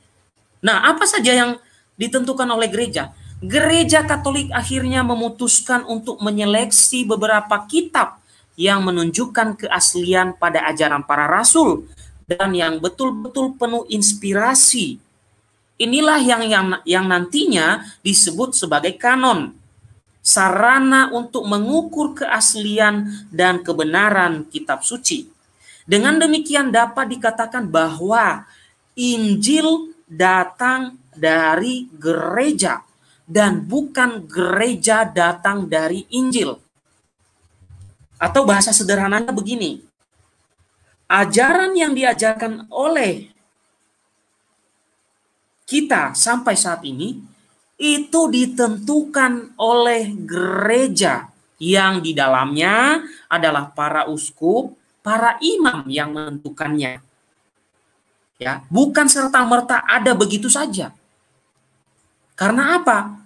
Nah, apa saja yang ditentukan oleh gereja? Gereja Katolik akhirnya memutuskan untuk menyeleksi beberapa kitab yang menunjukkan keaslian pada ajaran para rasul dan yang betul-betul penuh inspirasi. Inilah yang yang yang nantinya disebut sebagai kanon. Sarana untuk mengukur keaslian dan kebenaran kitab suci. Dengan demikian dapat dikatakan bahwa Injil datang dari gereja dan bukan gereja datang dari Injil. Atau bahasa sederhananya begini. Ajaran yang diajarkan oleh kita sampai saat ini itu ditentukan oleh gereja yang di dalamnya adalah para uskup, para imam yang menentukannya. Ya, bukan serta merta ada begitu saja. Karena apa?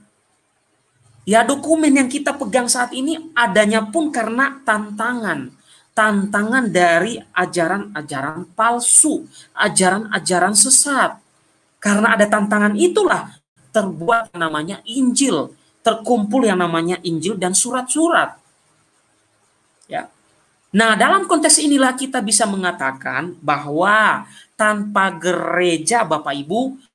Ya dokumen yang kita pegang saat ini adanya pun karena tantangan. Tantangan dari ajaran-ajaran palsu, ajaran-ajaran sesat. Karena ada tantangan itulah terbuat yang namanya Injil, terkumpul yang namanya Injil dan surat-surat. Ya. Nah, dalam konteks inilah kita bisa mengatakan bahwa tanpa gereja Bapak Ibu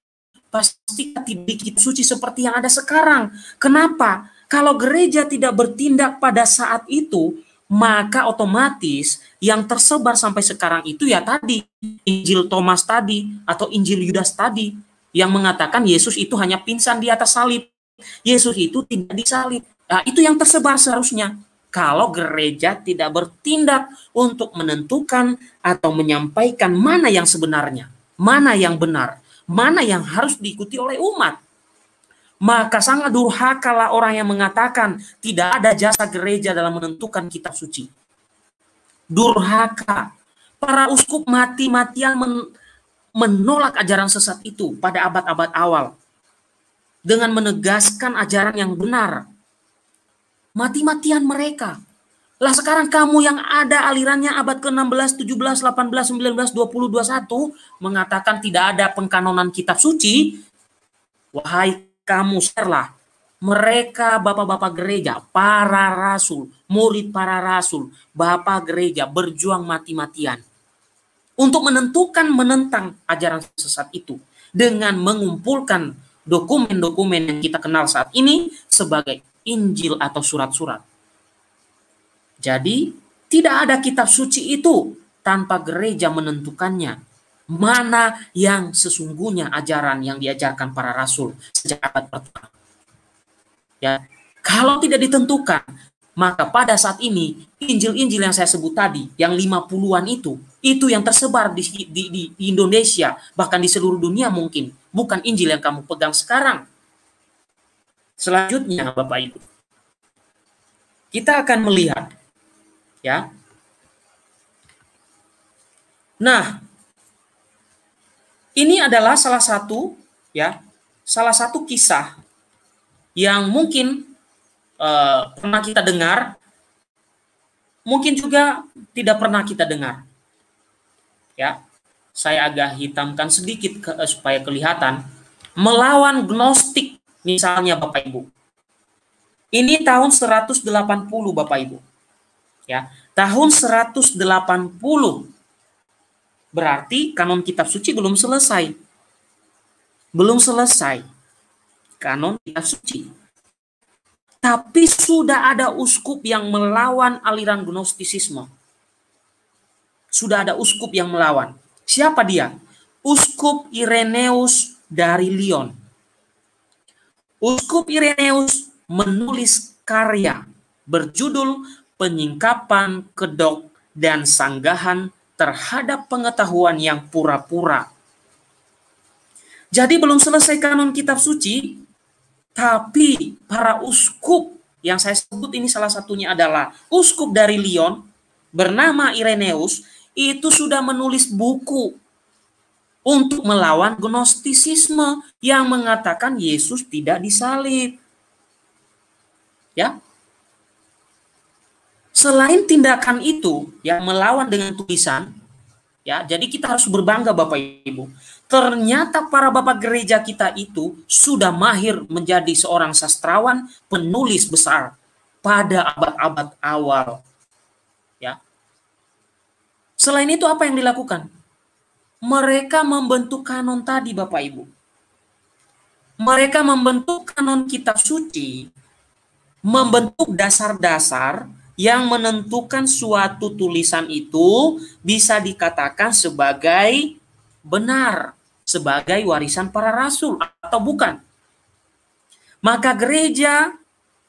Pasti tidak itu suci seperti yang ada sekarang. Kenapa? Kalau gereja tidak bertindak pada saat itu, maka otomatis yang tersebar sampai sekarang itu ya tadi Injil Thomas tadi atau Injil Yudas tadi yang mengatakan Yesus itu hanya pingsan di atas salib. Yesus itu tidak disalib. Nah, itu yang tersebar seharusnya. Kalau gereja tidak bertindak untuk menentukan atau menyampaikan mana yang sebenarnya, mana yang benar, mana yang harus diikuti oleh umat. Maka sangat durhakalah orang yang mengatakan tidak ada jasa gereja dalam menentukan kitab suci. Durhaka. Para uskup mati-matian men menolak ajaran sesat itu pada abad-abad awal. Dengan menegaskan ajaran yang benar. Mati-matian mereka lah sekarang kamu yang ada alirannya abad ke-16, 17, 18, 19, 20, 21 mengatakan tidak ada pengkanonan kitab suci. Wahai kamu serlah mereka bapak-bapak gereja, para rasul, murid para rasul, bapak gereja berjuang mati-matian untuk menentukan menentang ajaran sesat itu dengan mengumpulkan dokumen-dokumen yang kita kenal saat ini sebagai Injil atau surat-surat jadi tidak ada kitab suci itu tanpa gereja menentukannya. Mana yang sesungguhnya ajaran yang diajarkan para rasul sejak abad pertama. Ya, kalau tidak ditentukan, maka pada saat ini Injil-Injil yang saya sebut tadi, yang 50-an itu, itu yang tersebar di, di, di Indonesia, bahkan di seluruh dunia mungkin, bukan Injil yang kamu pegang sekarang. Selanjutnya, Bapak Ibu, kita akan melihat ya. Nah, ini adalah salah satu ya, salah satu kisah yang mungkin uh, pernah kita dengar, mungkin juga tidak pernah kita dengar. Ya, saya agak hitamkan sedikit ke, eh, supaya kelihatan melawan gnostik misalnya Bapak Ibu. Ini tahun 180 Bapak Ibu. Ya, tahun 180 berarti kanon kitab suci belum selesai. Belum selesai kanon kitab suci. Tapi sudah ada uskup yang melawan aliran gnostisisme. Sudah ada uskup yang melawan. Siapa dia? Uskup Ireneus dari Lyon. Uskup Ireneus menulis karya berjudul penyingkapan, kedok, dan sanggahan terhadap pengetahuan yang pura-pura. Jadi belum selesai kanon kitab suci, tapi para uskup yang saya sebut ini salah satunya adalah uskup dari Lyon bernama Ireneus itu sudah menulis buku untuk melawan gnostisisme yang mengatakan Yesus tidak disalib. Ya, Selain tindakan itu ya melawan dengan tulisan ya jadi kita harus berbangga Bapak Ibu. Ternyata para bapak gereja kita itu sudah mahir menjadi seorang sastrawan penulis besar pada abad-abad awal. Ya. Selain itu apa yang dilakukan? Mereka membentuk kanon tadi Bapak Ibu. Mereka membentuk kanon kitab suci, membentuk dasar-dasar yang menentukan suatu tulisan itu bisa dikatakan sebagai benar, sebagai warisan para rasul atau bukan. Maka gereja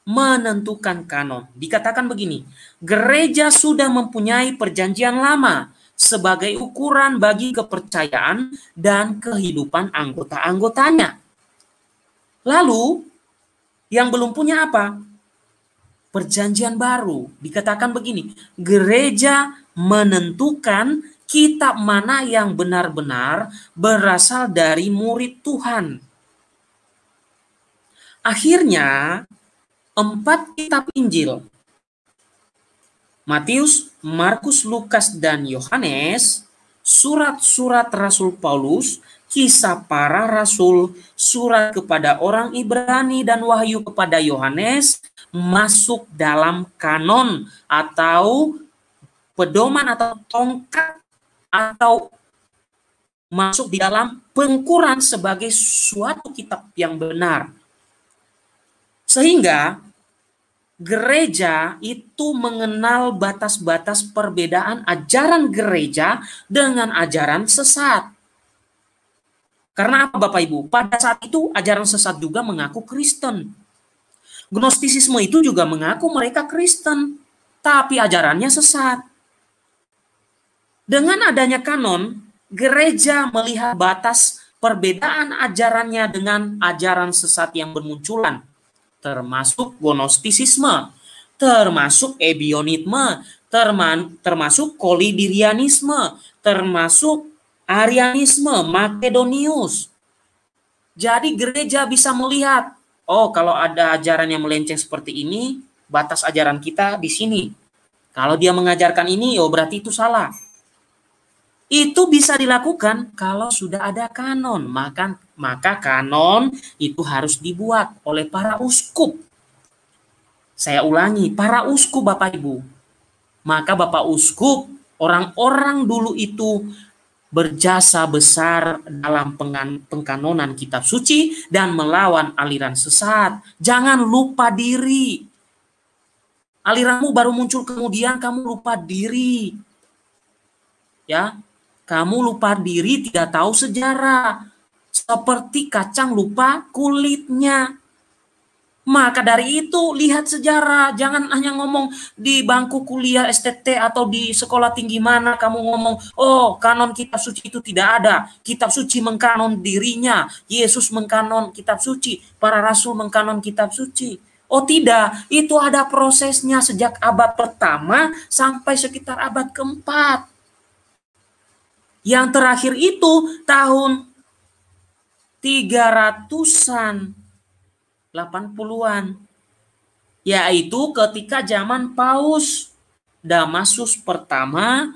menentukan kanon. Dikatakan begini, gereja sudah mempunyai perjanjian lama sebagai ukuran bagi kepercayaan dan kehidupan anggota-anggotanya. Lalu, yang belum punya apa? perjanjian baru dikatakan begini, gereja menentukan kitab mana yang benar-benar berasal dari murid Tuhan. Akhirnya empat kitab Injil Matius, Markus, Lukas, dan Yohanes, surat-surat Rasul Paulus, kisah para rasul, surat kepada orang Ibrani dan wahyu kepada Yohanes, masuk dalam kanon atau pedoman atau tongkat atau masuk di dalam pengukuran sebagai suatu kitab yang benar. Sehingga gereja itu mengenal batas-batas perbedaan ajaran gereja dengan ajaran sesat. Karena apa Bapak Ibu? Pada saat itu ajaran sesat juga mengaku Kristen. Gnostisisme itu juga mengaku mereka Kristen, tapi ajarannya sesat. Dengan adanya kanon, gereja melihat batas perbedaan ajarannya dengan ajaran sesat yang bermunculan, termasuk gnostisisme, termasuk ebionisme, termasuk kolidirianisme, termasuk arianisme, makedonius. Jadi gereja bisa melihat oh kalau ada ajaran yang melenceng seperti ini, batas ajaran kita di sini. Kalau dia mengajarkan ini, oh berarti itu salah. Itu bisa dilakukan kalau sudah ada kanon, maka maka kanon itu harus dibuat oleh para uskup. Saya ulangi, para uskup Bapak Ibu. Maka Bapak uskup, orang-orang dulu itu berjasa besar dalam pengkanonan kitab suci dan melawan aliran sesat. Jangan lupa diri. Aliranmu baru muncul kemudian kamu lupa diri. Ya, kamu lupa diri tidak tahu sejarah. Seperti kacang lupa kulitnya. Maka dari itu lihat sejarah, jangan hanya ngomong di bangku kuliah STT atau di sekolah tinggi mana kamu ngomong, oh kanon kitab suci itu tidak ada, kitab suci mengkanon dirinya, Yesus mengkanon kitab suci, para rasul mengkanon kitab suci. Oh tidak, itu ada prosesnya sejak abad pertama sampai sekitar abad keempat. Yang terakhir itu tahun 300-an 80-an. Yaitu ketika zaman Paus. Damasus pertama,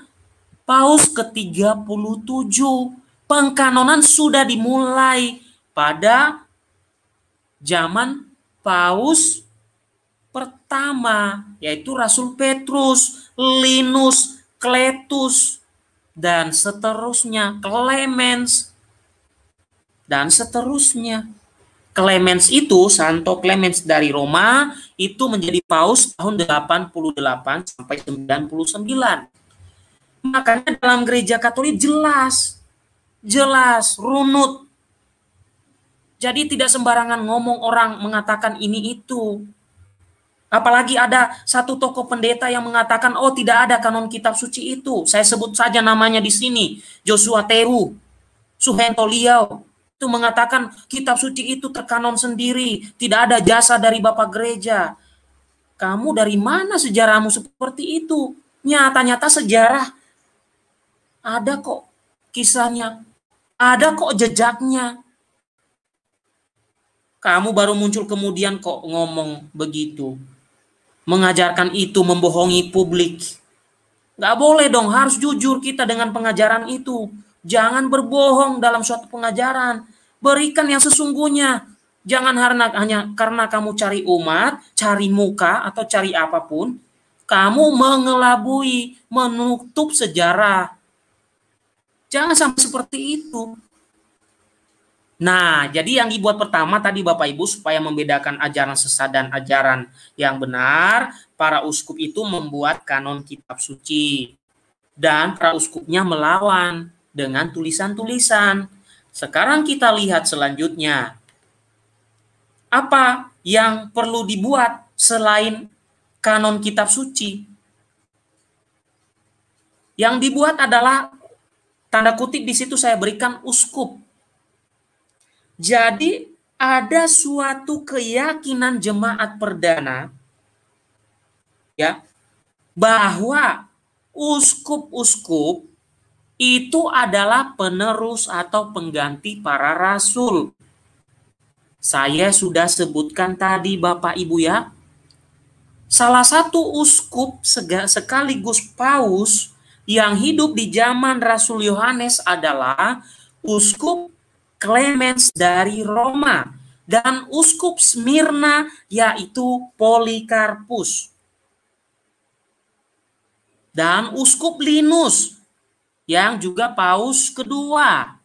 Paus ke-37. Pengkanonan sudah dimulai pada zaman Paus pertama, yaitu Rasul Petrus, Linus, Kletus, dan seterusnya, Clemens, dan seterusnya. Clemens itu, Santo Clemens dari Roma, itu menjadi paus tahun 88 sampai 99. Makanya dalam gereja Katolik jelas, jelas, runut. Jadi tidak sembarangan ngomong orang mengatakan ini itu. Apalagi ada satu tokoh pendeta yang mengatakan, oh tidak ada kanon kitab suci itu. Saya sebut saja namanya di sini, Joshua Teru, Suhento Liao, itu mengatakan kitab suci itu terkanon sendiri, tidak ada jasa dari Bapak gereja. Kamu dari mana sejarahmu seperti itu? Nyata-nyata sejarah ada kok kisahnya, ada kok jejaknya. Kamu baru muncul kemudian kok ngomong begitu. Mengajarkan itu membohongi publik. Gak boleh dong, harus jujur kita dengan pengajaran itu Jangan berbohong dalam suatu pengajaran. Berikan yang sesungguhnya. Jangan karena hanya karena kamu cari umat, cari muka atau cari apapun, kamu mengelabui, menutup sejarah. Jangan sampai seperti itu. Nah, jadi yang dibuat pertama tadi Bapak Ibu supaya membedakan ajaran sesat dan ajaran yang benar, para uskup itu membuat kanon kitab suci dan para uskupnya melawan dengan tulisan-tulisan. Sekarang kita lihat selanjutnya. Apa yang perlu dibuat selain kanon kitab suci? Yang dibuat adalah tanda kutip di situ saya berikan uskup. Jadi ada suatu keyakinan jemaat perdana ya bahwa uskup-uskup itu adalah penerus atau pengganti para rasul. Saya sudah sebutkan tadi Bapak Ibu ya. Salah satu uskup sekaligus paus yang hidup di zaman Rasul Yohanes adalah uskup Clemens dari Roma dan uskup Smyrna yaitu Polikarpus. Dan uskup Linus yang juga paus kedua.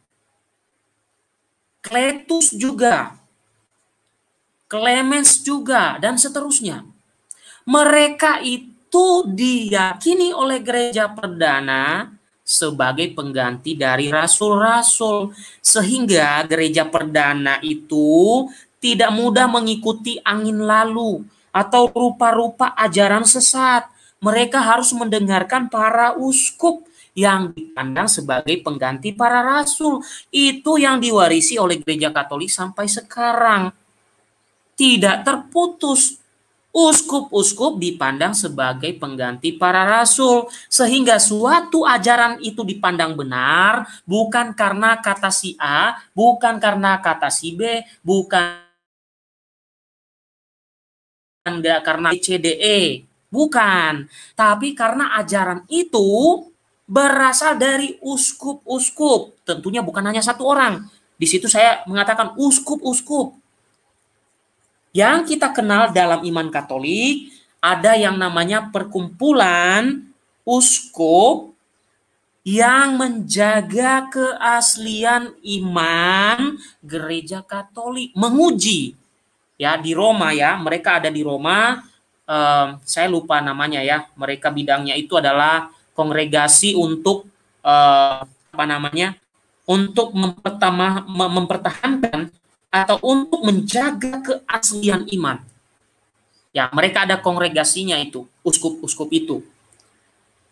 Kletus juga. Clemens juga dan seterusnya. Mereka itu diyakini oleh gereja perdana sebagai pengganti dari rasul-rasul sehingga gereja perdana itu tidak mudah mengikuti angin lalu atau rupa-rupa ajaran sesat. Mereka harus mendengarkan para uskup yang dipandang sebagai pengganti para rasul. Itu yang diwarisi oleh gereja Katolik sampai sekarang. Tidak terputus. Uskup-uskup dipandang sebagai pengganti para rasul, sehingga suatu ajaran itu dipandang benar, bukan karena kata si A, bukan karena kata si B, bukan karena CDE, bukan, tapi karena ajaran itu berasal dari uskup-uskup. Tentunya bukan hanya satu orang. Di situ saya mengatakan uskup-uskup. Yang kita kenal dalam iman Katolik ada yang namanya perkumpulan uskup yang menjaga keaslian iman gereja Katolik, menguji ya di Roma ya, mereka ada di Roma. Eh, saya lupa namanya ya. Mereka bidangnya itu adalah kongregasi untuk uh, apa namanya untuk mempertama, mempertahankan atau untuk menjaga keaslian iman. Ya, mereka ada kongregasinya itu, uskup-uskup itu.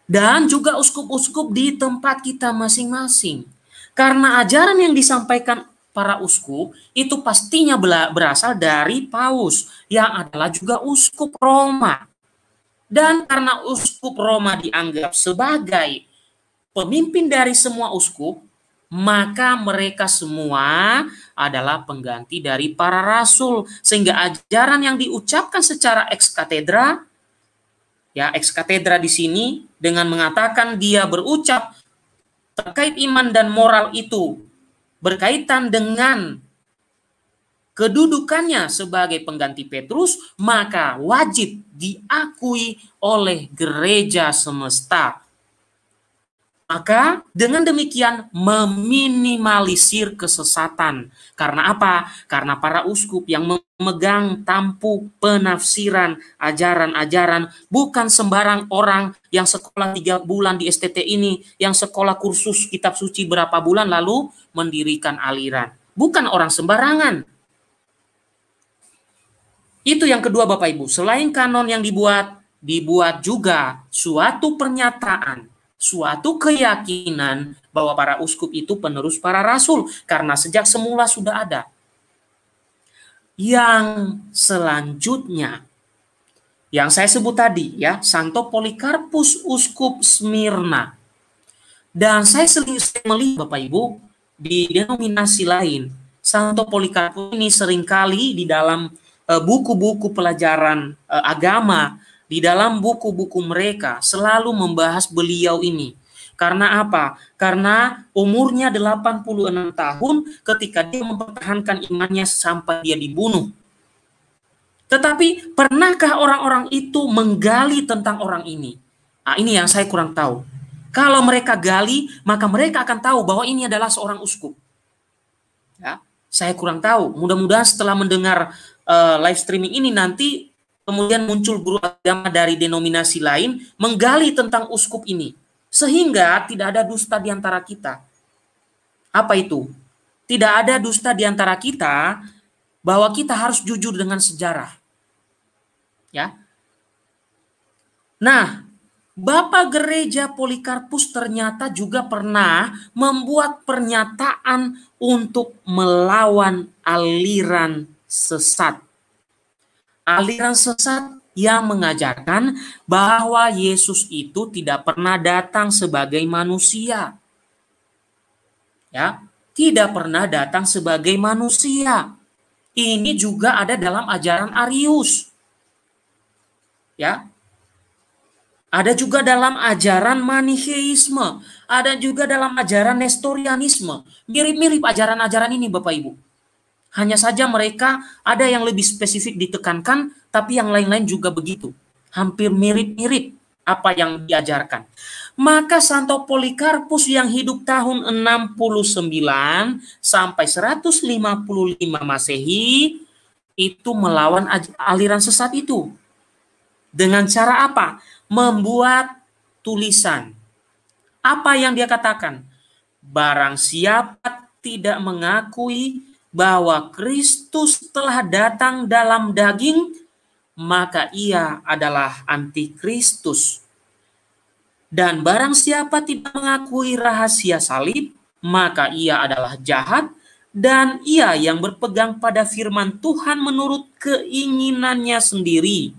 Dan juga uskup-uskup di tempat kita masing-masing. Karena ajaran yang disampaikan para uskup itu pastinya berasal dari Paus yang adalah juga uskup Roma. Dan karena uskup Roma dianggap sebagai pemimpin dari semua uskup, maka mereka semua adalah pengganti dari para rasul sehingga ajaran yang diucapkan secara ex katedra ya ex katedra di sini dengan mengatakan dia berucap terkait iman dan moral itu berkaitan dengan kedudukannya sebagai pengganti Petrus, maka wajib diakui oleh gereja semesta. Maka dengan demikian meminimalisir kesesatan. Karena apa? Karena para uskup yang memegang tampu penafsiran ajaran-ajaran bukan sembarang orang yang sekolah tiga bulan di STT ini, yang sekolah kursus kitab suci berapa bulan lalu mendirikan aliran. Bukan orang sembarangan, itu yang kedua Bapak Ibu. Selain kanon yang dibuat, dibuat juga suatu pernyataan, suatu keyakinan bahwa para uskup itu penerus para rasul karena sejak semula sudah ada. Yang selanjutnya yang saya sebut tadi ya, Santo Polikarpus Uskup Smyrna. Dan saya sering melihat Bapak Ibu di denominasi lain, Santo Polikarpus ini seringkali di dalam Eh, buku-buku pelajaran eh, agama di dalam buku-buku mereka selalu membahas beliau ini. Karena apa? Karena umurnya 86 tahun ketika dia mempertahankan imannya sampai dia dibunuh. Tetapi pernahkah orang-orang itu menggali tentang orang ini? Nah, ini yang saya kurang tahu. Kalau mereka gali, maka mereka akan tahu bahwa ini adalah seorang uskup. Ya, saya kurang tahu. Mudah-mudahan setelah mendengar uh, live streaming ini nanti kemudian muncul guru agama dari denominasi lain menggali tentang uskup ini sehingga tidak ada dusta di antara kita. Apa itu? Tidak ada dusta di antara kita bahwa kita harus jujur dengan sejarah. Ya. Nah, Bapak Gereja Polikarpus ternyata juga pernah membuat pernyataan untuk melawan aliran sesat. Aliran sesat yang mengajarkan bahwa Yesus itu tidak pernah datang sebagai manusia. Ya, tidak pernah datang sebagai manusia. Ini juga ada dalam ajaran Arius. Ya. Ada juga dalam ajaran Manicheisme, ada juga dalam ajaran Nestorianisme. Mirip-mirip ajaran-ajaran ini Bapak Ibu. Hanya saja mereka ada yang lebih spesifik ditekankan, tapi yang lain-lain juga begitu. Hampir mirip-mirip apa yang diajarkan. Maka Santo Polikarpus yang hidup tahun 69 sampai 155 Masehi itu melawan aliran sesat itu. Dengan cara apa? Membuat tulisan. Apa yang dia katakan? Barang siapa tidak mengakui bahwa Kristus telah datang dalam daging, maka ia adalah antikristus. Dan barang siapa tidak mengakui rahasia salib, maka ia adalah jahat dan ia yang berpegang pada firman Tuhan menurut keinginannya sendiri.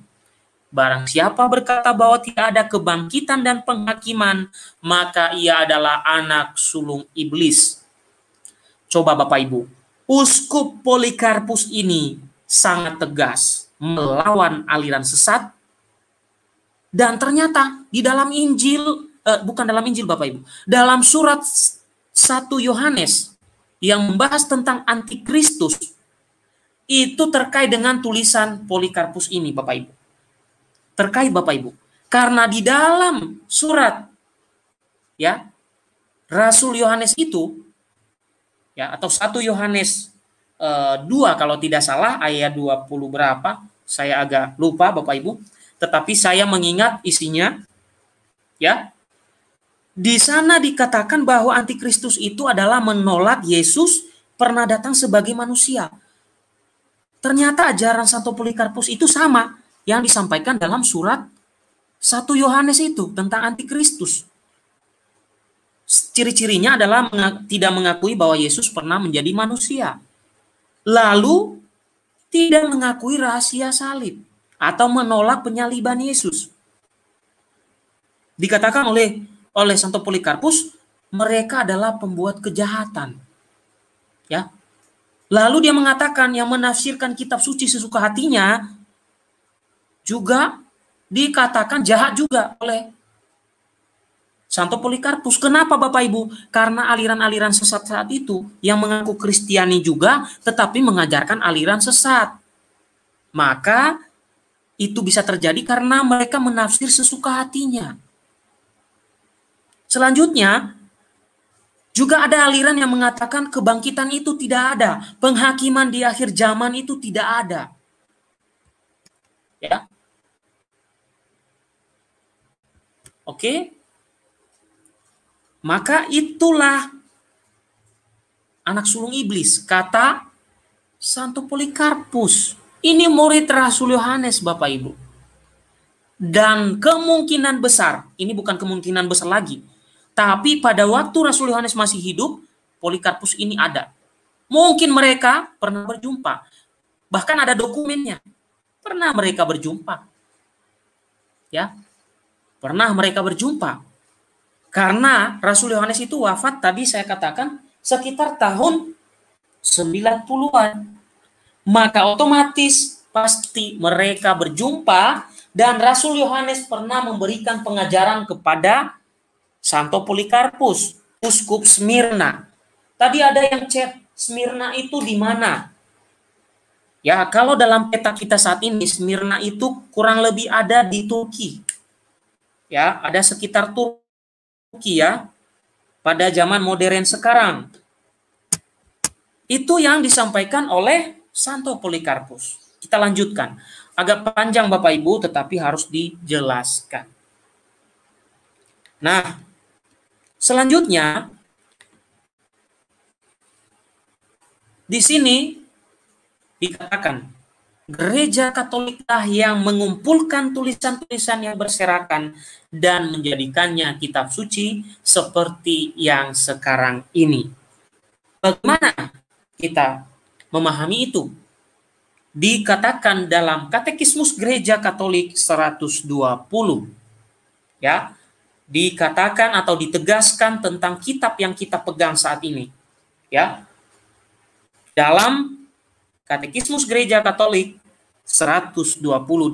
Barang siapa berkata bahwa tidak ada kebangkitan dan penghakiman, maka ia adalah anak sulung iblis. Coba Bapak Ibu, Uskup Polikarpus ini sangat tegas melawan aliran sesat dan ternyata di dalam Injil eh, bukan dalam Injil Bapak Ibu, dalam surat 1 Yohanes yang membahas tentang antikristus itu terkait dengan tulisan Polikarpus ini Bapak Ibu. Terkait Bapak Ibu. Karena di dalam surat ya Rasul Yohanes itu ya atau satu Yohanes e, eh, 2 kalau tidak salah ayat 20 berapa saya agak lupa Bapak Ibu tetapi saya mengingat isinya ya di sana dikatakan bahwa antikristus itu adalah menolak Yesus pernah datang sebagai manusia ternyata ajaran Santo Polikarpus itu sama yang disampaikan dalam surat satu Yohanes itu tentang antikristus ciri-cirinya adalah tidak mengakui bahwa Yesus pernah menjadi manusia. Lalu tidak mengakui rahasia salib atau menolak penyaliban Yesus. Dikatakan oleh oleh Santo Polikarpus, mereka adalah pembuat kejahatan. Ya. Lalu dia mengatakan yang menafsirkan kitab suci sesuka hatinya juga dikatakan jahat juga oleh Santo Polikarpus. Kenapa Bapak Ibu? Karena aliran-aliran sesat saat itu yang mengaku Kristiani juga tetapi mengajarkan aliran sesat. Maka itu bisa terjadi karena mereka menafsir sesuka hatinya. Selanjutnya, juga ada aliran yang mengatakan kebangkitan itu tidak ada, penghakiman di akhir zaman itu tidak ada. Ya. Oke, maka itulah anak sulung iblis, kata Santo Polikarpus. Ini murid Rasul Yohanes, Bapak Ibu. Dan kemungkinan besar, ini bukan kemungkinan besar lagi, tapi pada waktu Rasul Yohanes masih hidup, Polikarpus ini ada. Mungkin mereka pernah berjumpa. Bahkan ada dokumennya. Pernah mereka berjumpa. Ya. Pernah mereka berjumpa. Karena Rasul Yohanes itu wafat tadi saya katakan sekitar tahun 90-an. Maka otomatis pasti mereka berjumpa dan Rasul Yohanes pernah memberikan pengajaran kepada Santo Polikarpus, uskup Smyrna. Tadi ada yang chat Smyrna itu di mana? Ya, kalau dalam peta kita saat ini Smyrna itu kurang lebih ada di Turki. Ya, ada sekitar Turki Rukiah ya, pada zaman modern sekarang. Itu yang disampaikan oleh Santo Polikarpus. Kita lanjutkan. Agak panjang Bapak Ibu tetapi harus dijelaskan. Nah, selanjutnya di sini dikatakan gereja Katoliklah yang mengumpulkan tulisan-tulisan yang berserakan dan menjadikannya kitab suci seperti yang sekarang ini. Bagaimana kita memahami itu? Dikatakan dalam Katekismus Gereja Katolik 120. Ya, dikatakan atau ditegaskan tentang kitab yang kita pegang saat ini. Ya. Dalam Katekismus Gereja Katolik 120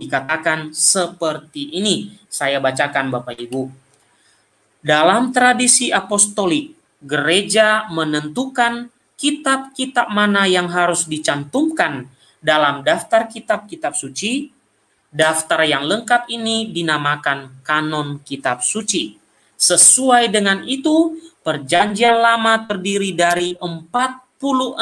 dikatakan seperti ini. Saya bacakan Bapak Ibu. Dalam tradisi apostolik, gereja menentukan kitab-kitab mana yang harus dicantumkan dalam daftar kitab-kitab suci. Daftar yang lengkap ini dinamakan kanon kitab suci. Sesuai dengan itu, perjanjian lama terdiri dari 46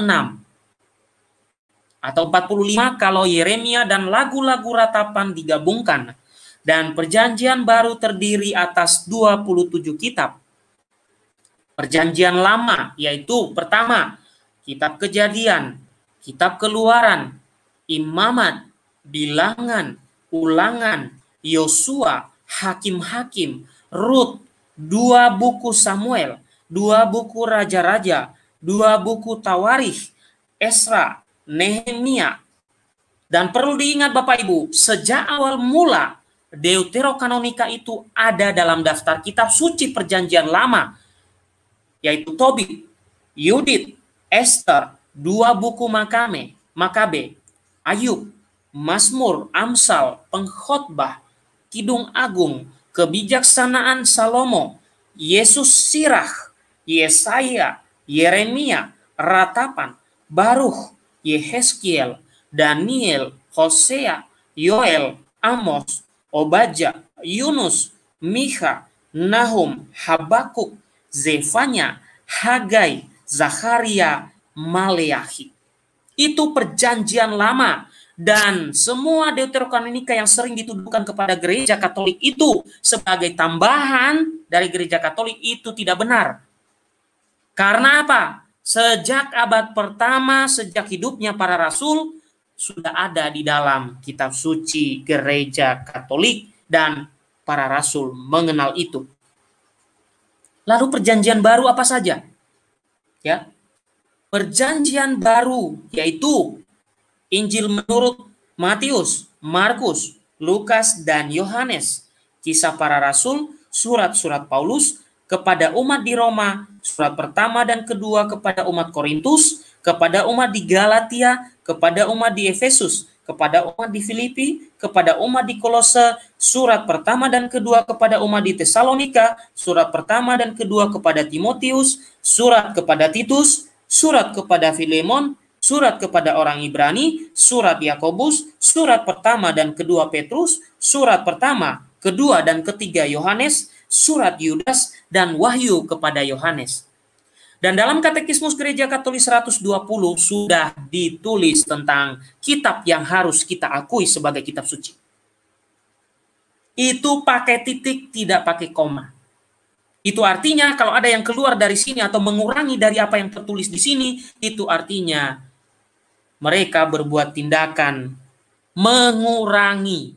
atau 45 kalau Yeremia dan lagu-lagu ratapan digabungkan dan perjanjian baru terdiri atas 27 kitab. Perjanjian lama yaitu pertama kitab Kejadian, kitab Keluaran, Imamat, Bilangan, Ulangan, Yosua, Hakim-hakim, Rut, dua buku Samuel, dua buku Raja-raja, dua buku Tawarikh, Esra, Nehemia. Dan perlu diingat Bapak Ibu, sejak awal mula Deuterokanonika itu ada dalam daftar kitab suci perjanjian lama, yaitu Tobit, Yudit, Esther, dua buku Makame, Makabe, Ayub, Masmur Amsal, Pengkhotbah, Kidung Agung, Kebijaksanaan Salomo, Yesus Sirah, Yesaya, Yeremia, Ratapan, Baruch Yehezkiel, Daniel, Hosea, Yoel, Amos, Obaja, Yunus, Miha, Nahum, Habakuk, Zefanya, Hagai, Zakaria, Maleahi. Itu perjanjian lama dan semua Deuterokanonika yang sering dituduhkan kepada gereja Katolik itu sebagai tambahan dari gereja Katolik itu tidak benar. Karena apa? Sejak abad pertama, sejak hidupnya para rasul, sudah ada di dalam kitab suci gereja katolik dan para rasul mengenal itu. Lalu perjanjian baru apa saja? Ya. Perjanjian baru yaitu Injil menurut Matius, Markus, Lukas, dan Yohanes, kisah para rasul, surat-surat Paulus kepada umat di Roma, surat pertama dan kedua kepada umat Korintus, kepada umat di Galatia, kepada umat di Efesus, kepada umat di Filipi, kepada umat di Kolose, surat pertama dan kedua kepada umat di Tesalonika, surat pertama dan kedua kepada Timotius, surat kepada Titus, surat kepada Filemon, surat kepada orang Ibrani, surat Yakobus, surat pertama dan kedua Petrus, surat pertama, kedua dan ketiga Yohanes, surat Yudas, dan wahyu kepada Yohanes. Dan dalam Katekismus Gereja Katolik 120 sudah ditulis tentang kitab yang harus kita akui sebagai kitab suci. Itu pakai titik, tidak pakai koma. Itu artinya kalau ada yang keluar dari sini atau mengurangi dari apa yang tertulis di sini, itu artinya mereka berbuat tindakan mengurangi.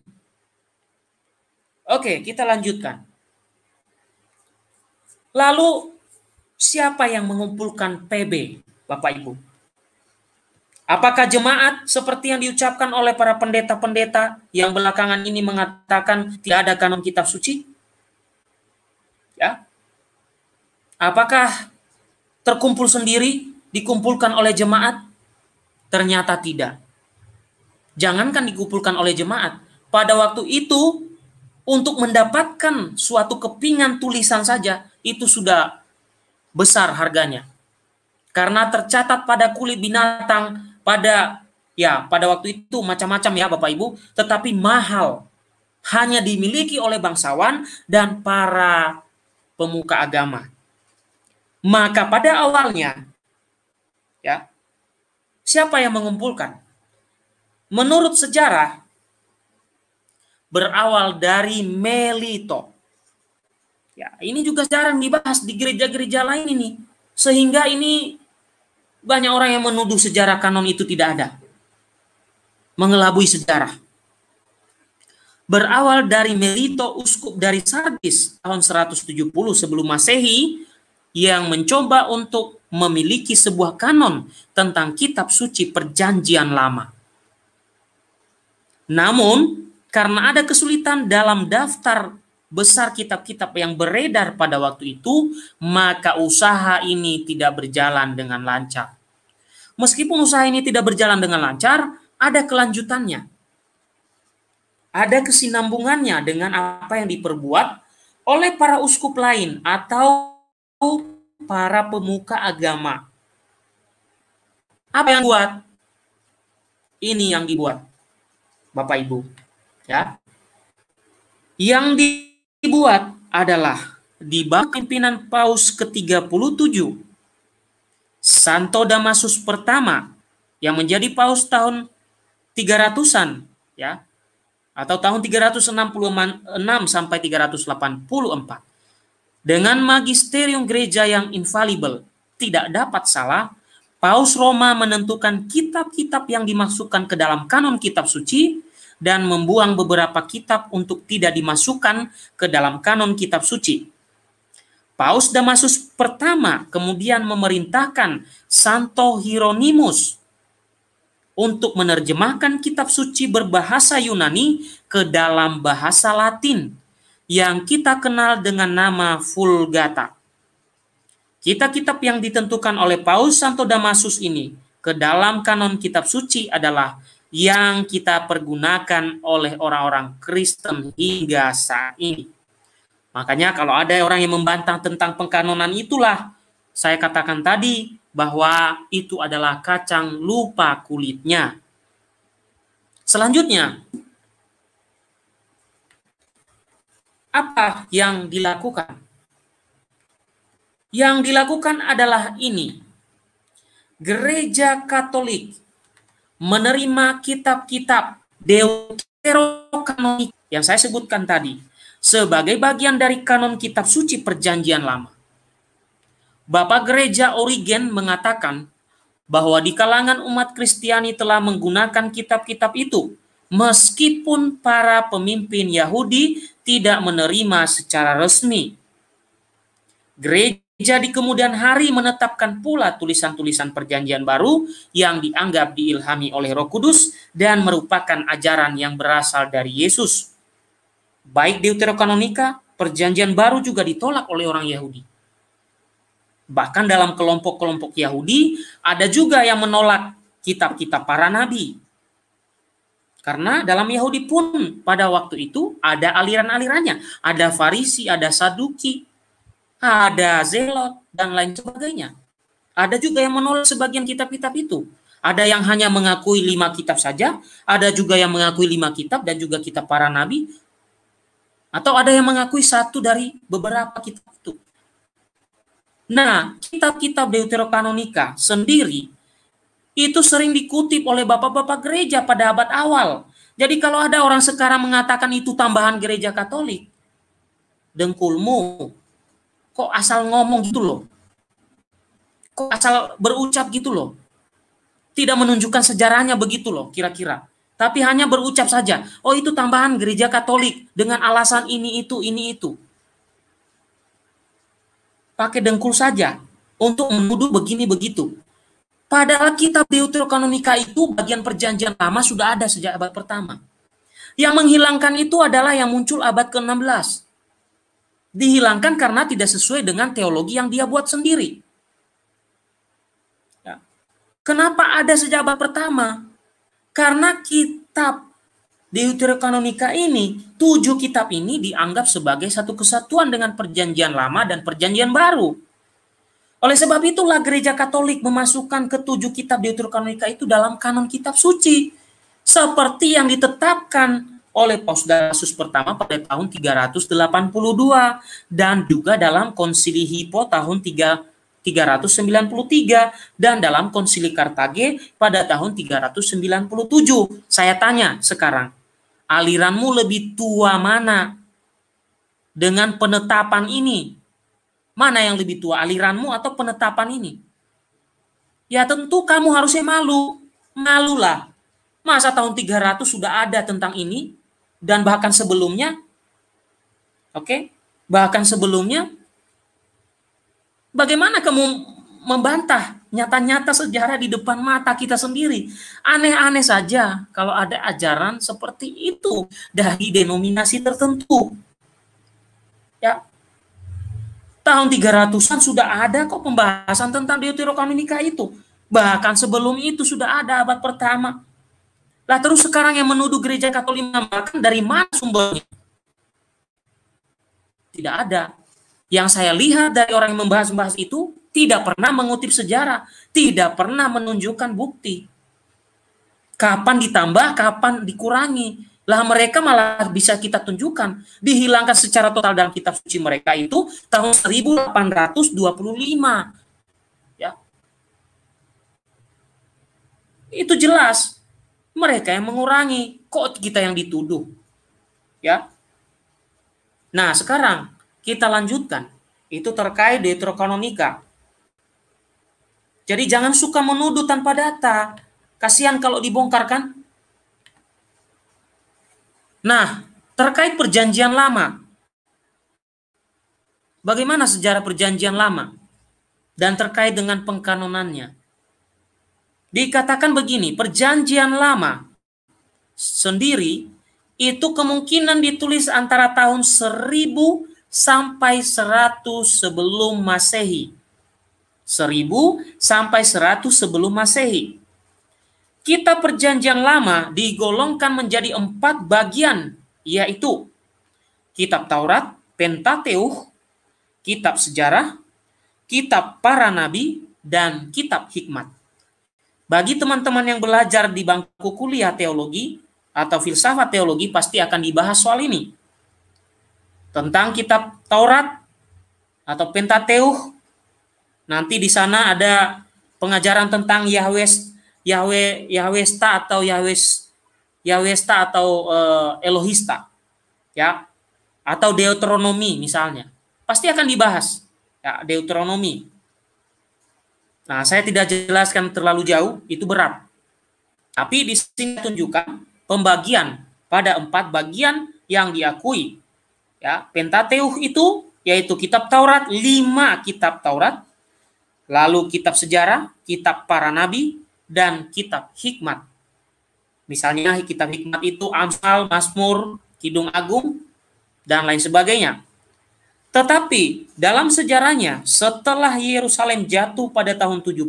Oke, kita lanjutkan. Lalu siapa yang mengumpulkan PB, Bapak Ibu? Apakah jemaat seperti yang diucapkan oleh para pendeta-pendeta yang belakangan ini mengatakan tidak ada kanon kitab suci? Ya. Apakah terkumpul sendiri, dikumpulkan oleh jemaat? Ternyata tidak. Jangankan dikumpulkan oleh jemaat, pada waktu itu untuk mendapatkan suatu kepingan tulisan saja itu sudah besar harganya. Karena tercatat pada kulit binatang pada ya pada waktu itu macam-macam ya Bapak Ibu, tetapi mahal. Hanya dimiliki oleh bangsawan dan para pemuka agama. Maka pada awalnya ya siapa yang mengumpulkan? Menurut sejarah berawal dari Melito. Ya, ini juga jarang dibahas di gereja-gereja lain ini. Sehingga ini banyak orang yang menuduh sejarah kanon itu tidak ada. Mengelabui sejarah. Berawal dari Melito uskup dari Sardis tahun 170 sebelum Masehi yang mencoba untuk memiliki sebuah kanon tentang kitab suci perjanjian lama. Namun, karena ada kesulitan dalam daftar besar kitab-kitab yang beredar pada waktu itu, maka usaha ini tidak berjalan dengan lancar. Meskipun usaha ini tidak berjalan dengan lancar, ada kelanjutannya. Ada kesinambungannya dengan apa yang diperbuat oleh para uskup lain atau para pemuka agama. Apa yang buat? Ini yang dibuat. Bapak Ibu, ya. Yang di dibuat adalah di bawah pimpinan Paus ke-37, Santo Damasus pertama yang menjadi Paus tahun 300-an ya atau tahun 366 sampai 384 dengan magisterium gereja yang infallible tidak dapat salah Paus Roma menentukan kitab-kitab yang dimasukkan ke dalam kanon kitab suci dan membuang beberapa kitab untuk tidak dimasukkan ke dalam kanon kitab suci. Paus Damasus pertama kemudian memerintahkan Santo Hieronymus untuk menerjemahkan kitab suci berbahasa Yunani ke dalam bahasa Latin yang kita kenal dengan nama Vulgata. Kitab-kitab yang ditentukan oleh Paus Santo Damasus ini ke dalam kanon kitab suci adalah yang kita pergunakan oleh orang-orang Kristen hingga saat ini. Makanya kalau ada orang yang membantah tentang pengkanonan itulah saya katakan tadi bahwa itu adalah kacang lupa kulitnya. Selanjutnya, apa yang dilakukan? Yang dilakukan adalah ini. Gereja Katolik menerima kitab-kitab deuterokanonik yang saya sebutkan tadi sebagai bagian dari kanon kitab suci perjanjian lama. Bapak Gereja Origen mengatakan bahwa di kalangan umat Kristiani telah menggunakan kitab-kitab itu meskipun para pemimpin Yahudi tidak menerima secara resmi. Gereja jadi kemudian hari menetapkan pula tulisan-tulisan perjanjian baru yang dianggap diilhami oleh Roh Kudus dan merupakan ajaran yang berasal dari Yesus. Baik Deuterokanonika, perjanjian baru juga ditolak oleh orang Yahudi. Bahkan dalam kelompok-kelompok Yahudi ada juga yang menolak kitab-kitab para nabi. Karena dalam Yahudi pun pada waktu itu ada aliran-alirannya, ada Farisi, ada Saduki, ada zelot dan lain sebagainya. Ada juga yang menolak sebagian kitab-kitab itu. Ada yang hanya mengakui lima kitab saja, ada juga yang mengakui lima kitab dan juga kitab para nabi, atau ada yang mengakui satu dari beberapa kitab itu. Nah, kitab-kitab Deuterokanonika sendiri itu sering dikutip oleh bapak-bapak gereja pada abad awal. Jadi kalau ada orang sekarang mengatakan itu tambahan gereja Katolik, dengkulmu, kok asal ngomong gitu loh kok asal berucap gitu loh tidak menunjukkan sejarahnya begitu loh kira-kira tapi hanya berucap saja oh itu tambahan gereja katolik dengan alasan ini itu ini itu pakai dengkul saja untuk menuduh begini begitu Padahal kitab Deuterokanonika itu bagian perjanjian lama sudah ada sejak abad pertama. Yang menghilangkan itu adalah yang muncul abad ke-16 dihilangkan karena tidak sesuai dengan teologi yang dia buat sendiri. Ya. Kenapa ada sejabat pertama? Karena kitab Deuterokanonika ini, tujuh kitab ini dianggap sebagai satu kesatuan dengan perjanjian lama dan perjanjian baru. Oleh sebab itulah gereja katolik memasukkan ketujuh kitab Deuterokanonika itu dalam kanon kitab suci. Seperti yang ditetapkan oleh Pausda pertama pada tahun 382 dan juga dalam Konsili Hippo tahun 3 393 dan dalam Konsili Kartage pada tahun 397. Saya tanya sekarang, aliranmu lebih tua mana? Dengan penetapan ini, mana yang lebih tua, aliranmu atau penetapan ini? Ya tentu kamu harusnya malu. Malulah. Masa tahun 300 sudah ada tentang ini? dan bahkan sebelumnya oke okay? bahkan sebelumnya bagaimana kamu membantah nyata-nyata sejarah di depan mata kita sendiri aneh-aneh saja kalau ada ajaran seperti itu dari denominasi tertentu ya tahun 300-an sudah ada kok pembahasan tentang Deuterokanonika itu bahkan sebelum itu sudah ada abad pertama lah terus sekarang yang menuduh gereja Katolik mengamalkan dari mana sumbernya? Tidak ada. Yang saya lihat dari orang yang membahas-bahas itu tidak pernah mengutip sejarah, tidak pernah menunjukkan bukti. Kapan ditambah, kapan dikurangi. Lah mereka malah bisa kita tunjukkan. Dihilangkan secara total dalam kitab suci mereka itu tahun 1825. Ya. Itu jelas mereka yang mengurangi. Kok kita yang dituduh? Ya. Nah, sekarang kita lanjutkan. Itu terkait Deuterokanonika. Jadi jangan suka menuduh tanpa data. Kasihan kalau dibongkar kan. Nah, terkait perjanjian lama. Bagaimana sejarah perjanjian lama? Dan terkait dengan pengkanonannya dikatakan begini, perjanjian lama sendiri itu kemungkinan ditulis antara tahun 1000 sampai 100 sebelum Masehi. 1000 sampai 100 sebelum Masehi. Kitab Perjanjian Lama digolongkan menjadi empat bagian, yaitu Kitab Taurat, Pentateuch, Kitab Sejarah, Kitab Para Nabi, dan Kitab Hikmat. Bagi teman-teman yang belajar di bangku kuliah teologi atau filsafat teologi pasti akan dibahas soal ini. Tentang kitab Taurat atau Pentateuch. Nanti di sana ada pengajaran tentang Yahweh Yahweh Yahwehsta atau Yahweh Yahwehsta atau uh, eh, Elohista. Ya. Atau Deuteronomi misalnya. Pasti akan dibahas. Ya, Deuteronomi Nah, saya tidak jelaskan terlalu jauh, itu berat. Tapi di sini tunjukkan pembagian pada empat bagian yang diakui. Ya, Pentateuch itu yaitu kitab Taurat, lima kitab Taurat, lalu kitab sejarah, kitab para nabi, dan kitab hikmat. Misalnya kitab hikmat itu Amsal, Mazmur, Kidung Agung, dan lain sebagainya. Tetapi dalam sejarahnya setelah Yerusalem jatuh pada tahun 70,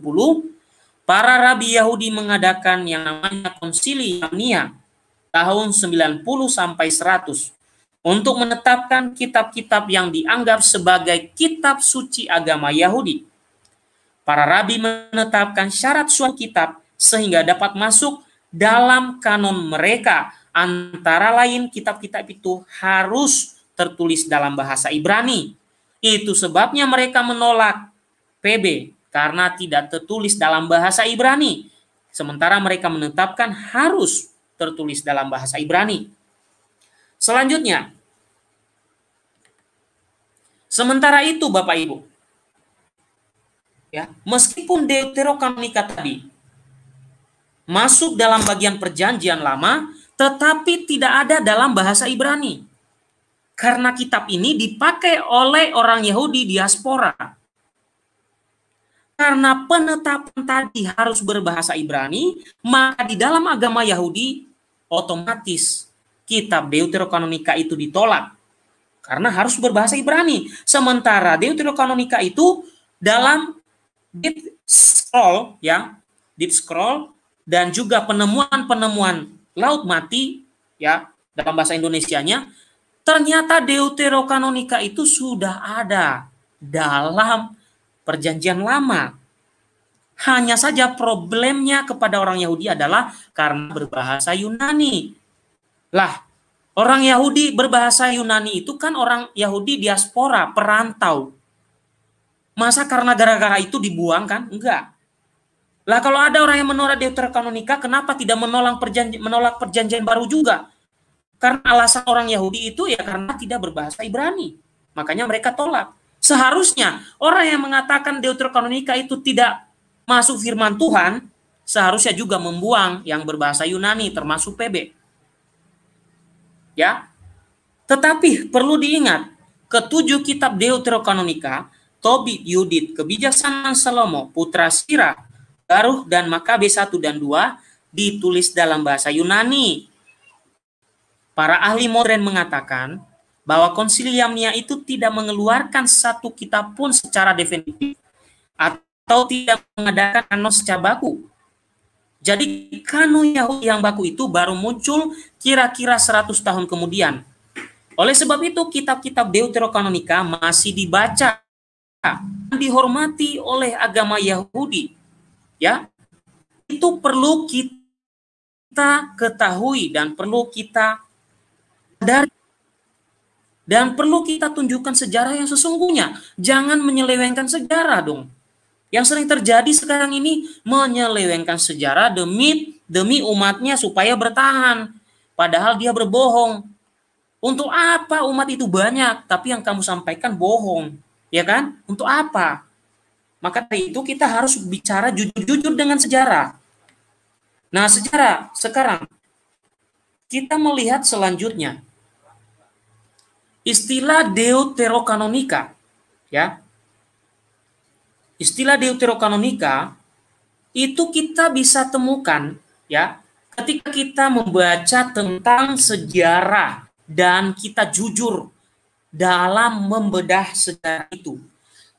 para rabi Yahudi mengadakan yang namanya konsili Yamnia tahun 90 sampai 100 untuk menetapkan kitab-kitab yang dianggap sebagai kitab suci agama Yahudi. Para rabi menetapkan syarat suatu kitab sehingga dapat masuk dalam kanon mereka. Antara lain kitab-kitab itu harus tertulis dalam bahasa Ibrani. Itu sebabnya mereka menolak PB karena tidak tertulis dalam bahasa Ibrani. Sementara mereka menetapkan harus tertulis dalam bahasa Ibrani. Selanjutnya, sementara itu Bapak Ibu, ya, meskipun Deuterokanonika tadi masuk dalam bagian perjanjian lama, tetapi tidak ada dalam bahasa Ibrani karena kitab ini dipakai oleh orang Yahudi diaspora. Karena penetapan tadi harus berbahasa Ibrani, maka di dalam agama Yahudi otomatis kitab Deuterokanonika itu ditolak karena harus berbahasa Ibrani. Sementara Deuterokanonika itu dalam deep scroll ya, deep scroll dan juga penemuan-penemuan laut mati ya dalam bahasa Indonesianya Ternyata deuterokanonika itu sudah ada dalam perjanjian lama. Hanya saja problemnya kepada orang Yahudi adalah karena berbahasa Yunani. Lah, orang Yahudi berbahasa Yunani itu kan orang Yahudi diaspora, perantau. Masa karena gara-gara itu dibuang kan? Enggak. Lah kalau ada orang yang menolak Deuterokanonika, kenapa tidak menolak perjanjian, menolak perjanjian baru juga? Karena alasan orang Yahudi itu ya karena tidak berbahasa Ibrani. Makanya mereka tolak. Seharusnya orang yang mengatakan Deuterokanonika itu tidak masuk firman Tuhan, seharusnya juga membuang yang berbahasa Yunani termasuk PB. Ya. Tetapi perlu diingat, ketujuh kitab Deuterokanonika, Tobit, Yudit, Kebijaksanaan Salomo, Putra Sirah, Garuh, dan Makabe 1 dan 2 ditulis dalam bahasa Yunani Para ahli modern mengatakan bahwa konsili itu tidak mengeluarkan satu kitab pun secara definitif atau tidak mengadakan kanon secara baku. Jadi kanon Yahudi yang baku itu baru muncul kira-kira 100 tahun kemudian. Oleh sebab itu kitab-kitab deuterokanonika masih dibaca dan dihormati oleh agama Yahudi. Ya. Itu perlu kita ketahui dan perlu kita sadari dan perlu kita tunjukkan sejarah yang sesungguhnya. Jangan menyelewengkan sejarah dong. Yang sering terjadi sekarang ini menyelewengkan sejarah demi demi umatnya supaya bertahan. Padahal dia berbohong. Untuk apa umat itu banyak tapi yang kamu sampaikan bohong? Ya kan? Untuk apa? Maka dari itu kita harus bicara jujur-jujur dengan sejarah. Nah, sejarah sekarang kita melihat selanjutnya Istilah deuterokanonika, ya. Istilah deuterokanonika itu kita bisa temukan ya ketika kita membaca tentang sejarah dan kita jujur dalam membedah sejarah itu.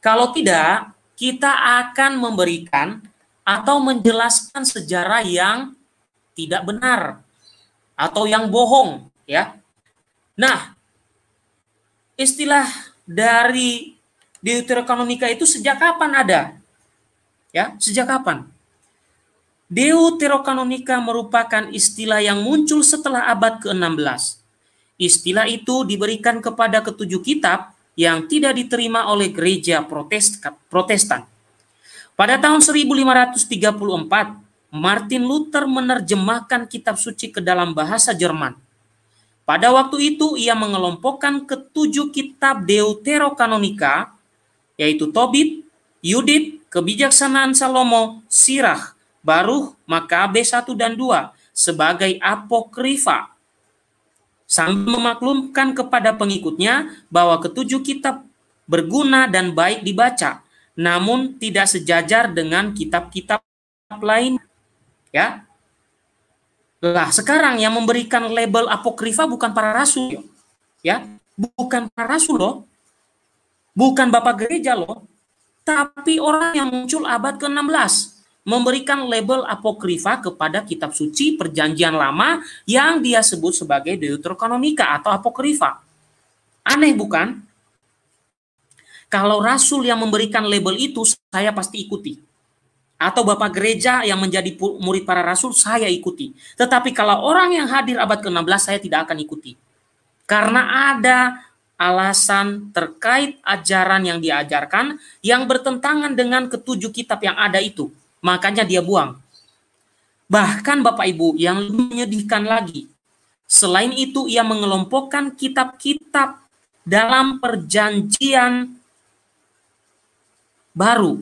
Kalau tidak, kita akan memberikan atau menjelaskan sejarah yang tidak benar atau yang bohong, ya. Nah, istilah dari Deuterokanonika itu sejak kapan ada? Ya, sejak kapan? Deuterokanonika merupakan istilah yang muncul setelah abad ke-16. Istilah itu diberikan kepada ketujuh kitab yang tidak diterima oleh gereja protestan. Pada tahun 1534, Martin Luther menerjemahkan kitab suci ke dalam bahasa Jerman pada waktu itu ia mengelompokkan ketujuh kitab deuterokanonika yaitu Tobit, Yudit, Kebijaksanaan Salomo, Sirah, Baruh, Makabe 1 dan 2 sebagai apokrifa. Sambil memaklumkan kepada pengikutnya bahwa ketujuh kitab berguna dan baik dibaca, namun tidak sejajar dengan kitab-kitab lain. Ya, lah sekarang yang memberikan label apokrifa bukan para rasul, ya, bukan para rasul loh, bukan bapak gereja loh, tapi orang yang muncul abad ke-16 memberikan label apokrifa kepada kitab suci perjanjian lama yang dia sebut sebagai deuterokanonika atau apokrifa. Aneh bukan? Kalau rasul yang memberikan label itu saya pasti ikuti atau bapak gereja yang menjadi murid para rasul saya ikuti. Tetapi kalau orang yang hadir abad ke-16 saya tidak akan ikuti. Karena ada alasan terkait ajaran yang diajarkan yang bertentangan dengan ketujuh kitab yang ada itu. Makanya dia buang. Bahkan Bapak Ibu yang menyedihkan lagi. Selain itu ia mengelompokkan kitab-kitab dalam perjanjian baru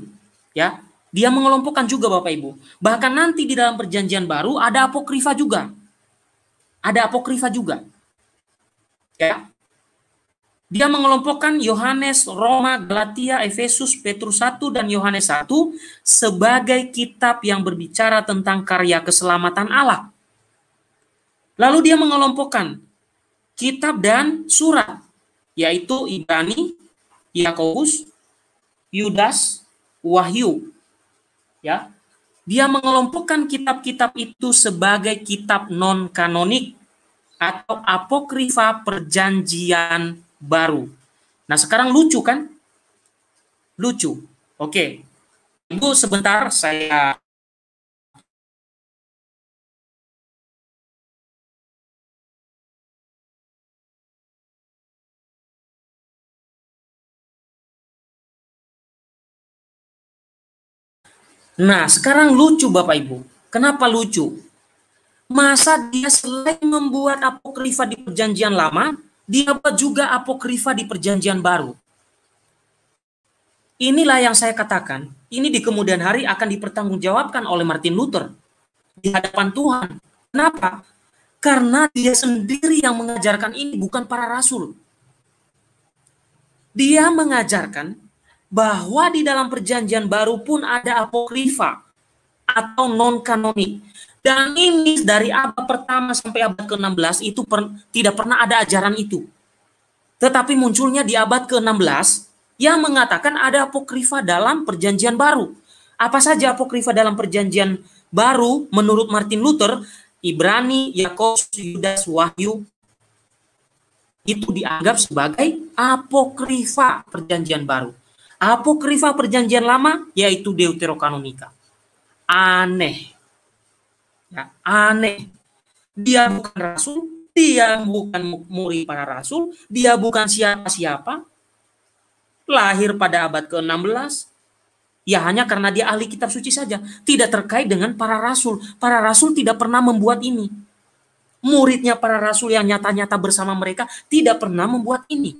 ya dia mengelompokkan juga Bapak Ibu. Bahkan nanti di dalam perjanjian baru ada apokrifa juga. Ada apokrifa juga. Ya. Dia mengelompokkan Yohanes, Roma, Galatia, Efesus, Petrus 1 dan Yohanes 1 sebagai kitab yang berbicara tentang karya keselamatan Allah. Lalu dia mengelompokkan kitab dan surat yaitu Ibrani, Yakobus, Yudas, Wahyu ya dia mengelompokkan kitab-kitab itu sebagai kitab non kanonik atau apokrifa perjanjian baru. Nah, sekarang lucu kan? Lucu. Oke. Ibu sebentar saya Nah, sekarang lucu Bapak Ibu. Kenapa lucu? Masa dia selain membuat apokrifa di perjanjian lama, dia buat juga apokrifa di perjanjian baru. Inilah yang saya katakan, ini di kemudian hari akan dipertanggungjawabkan oleh Martin Luther di hadapan Tuhan. Kenapa? Karena dia sendiri yang mengajarkan ini bukan para rasul. Dia mengajarkan bahwa di dalam perjanjian baru pun ada apokrifa atau non-kanonik. Dan ini dari abad pertama sampai abad ke-16 itu per, tidak pernah ada ajaran itu. Tetapi munculnya di abad ke-16 yang mengatakan ada apokrifa dalam perjanjian baru. Apa saja apokrifa dalam perjanjian baru menurut Martin Luther? Ibrani, Yakobus, Yudas, Wahyu, itu dianggap sebagai apokrifa perjanjian baru apokrifa perjanjian lama yaitu Deuterokanonika. Aneh. Ya, aneh. Dia bukan rasul, dia bukan murid para rasul, dia bukan siapa-siapa. Lahir pada abad ke-16, ya hanya karena dia ahli kitab suci saja, tidak terkait dengan para rasul. Para rasul tidak pernah membuat ini. Muridnya para rasul yang nyata-nyata bersama mereka tidak pernah membuat ini.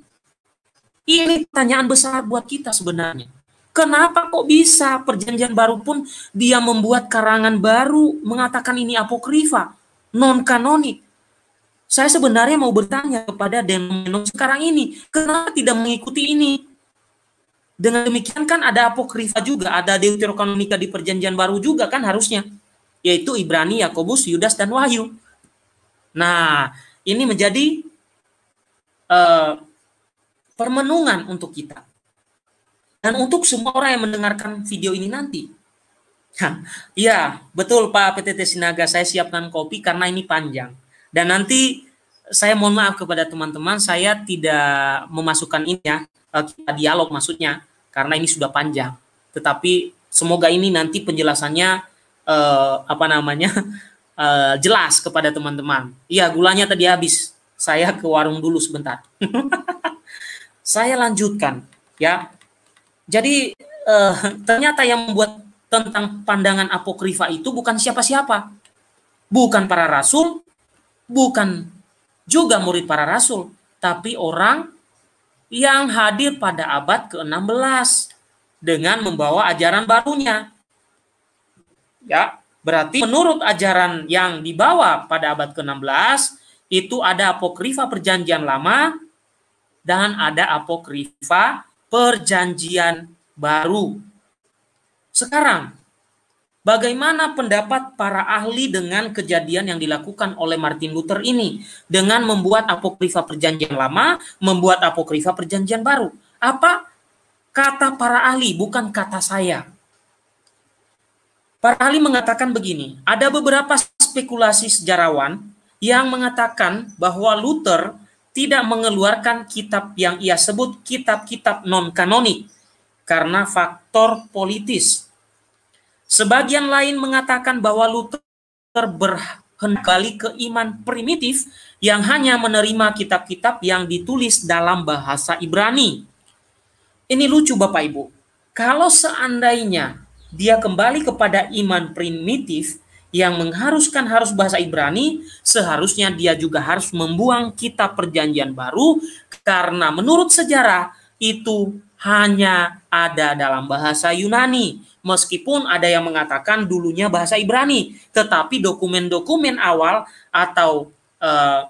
Ini pertanyaan besar buat kita sebenarnya. Kenapa kok bisa perjanjian baru pun dia membuat karangan baru mengatakan ini apokrifa, non kanonik? Saya sebenarnya mau bertanya kepada denominasi sekarang ini, kenapa tidak mengikuti ini? Dengan demikian kan ada apokrifa juga, ada deuterokanonika di perjanjian baru juga kan harusnya, yaitu Ibrani, Yakobus, Yudas dan Wahyu. Nah, ini menjadi uh, permenungan untuk kita. Dan untuk semua orang yang mendengarkan video ini nanti. Ya betul Pak PTT Sinaga, saya siapkan kopi karena ini panjang. Dan nanti saya mohon maaf kepada teman-teman, saya tidak memasukkan ini ya, eh, kita dialog maksudnya, karena ini sudah panjang. Tetapi semoga ini nanti penjelasannya eh, apa namanya *laughs* eh, jelas kepada teman-teman. Iya, gulanya tadi habis. Saya ke warung dulu sebentar. *laughs* Saya lanjutkan ya. Jadi eh, ternyata yang membuat tentang pandangan apokrifa itu bukan siapa-siapa. Bukan para rasul, bukan juga murid para rasul, tapi orang yang hadir pada abad ke-16 dengan membawa ajaran barunya. Ya, berarti menurut ajaran yang dibawa pada abad ke-16 itu ada apokrifa perjanjian lama dan ada apokrifa perjanjian baru. Sekarang, bagaimana pendapat para ahli dengan kejadian yang dilakukan oleh Martin Luther ini dengan membuat apokrifa perjanjian lama, membuat apokrifa perjanjian baru? Apa kata para ahli, bukan kata saya. Para ahli mengatakan begini, ada beberapa spekulasi sejarawan yang mengatakan bahwa Luther tidak mengeluarkan kitab yang ia sebut kitab-kitab non-kanonik karena faktor politis. Sebagian lain mengatakan bahwa Luther berhenti ke iman primitif yang hanya menerima kitab-kitab yang ditulis dalam bahasa Ibrani. Ini lucu Bapak Ibu. Kalau seandainya dia kembali kepada iman primitif, yang mengharuskan harus bahasa Ibrani, seharusnya dia juga harus membuang kitab perjanjian baru karena menurut sejarah itu hanya ada dalam bahasa Yunani. Meskipun ada yang mengatakan dulunya bahasa Ibrani, tetapi dokumen-dokumen awal atau eh,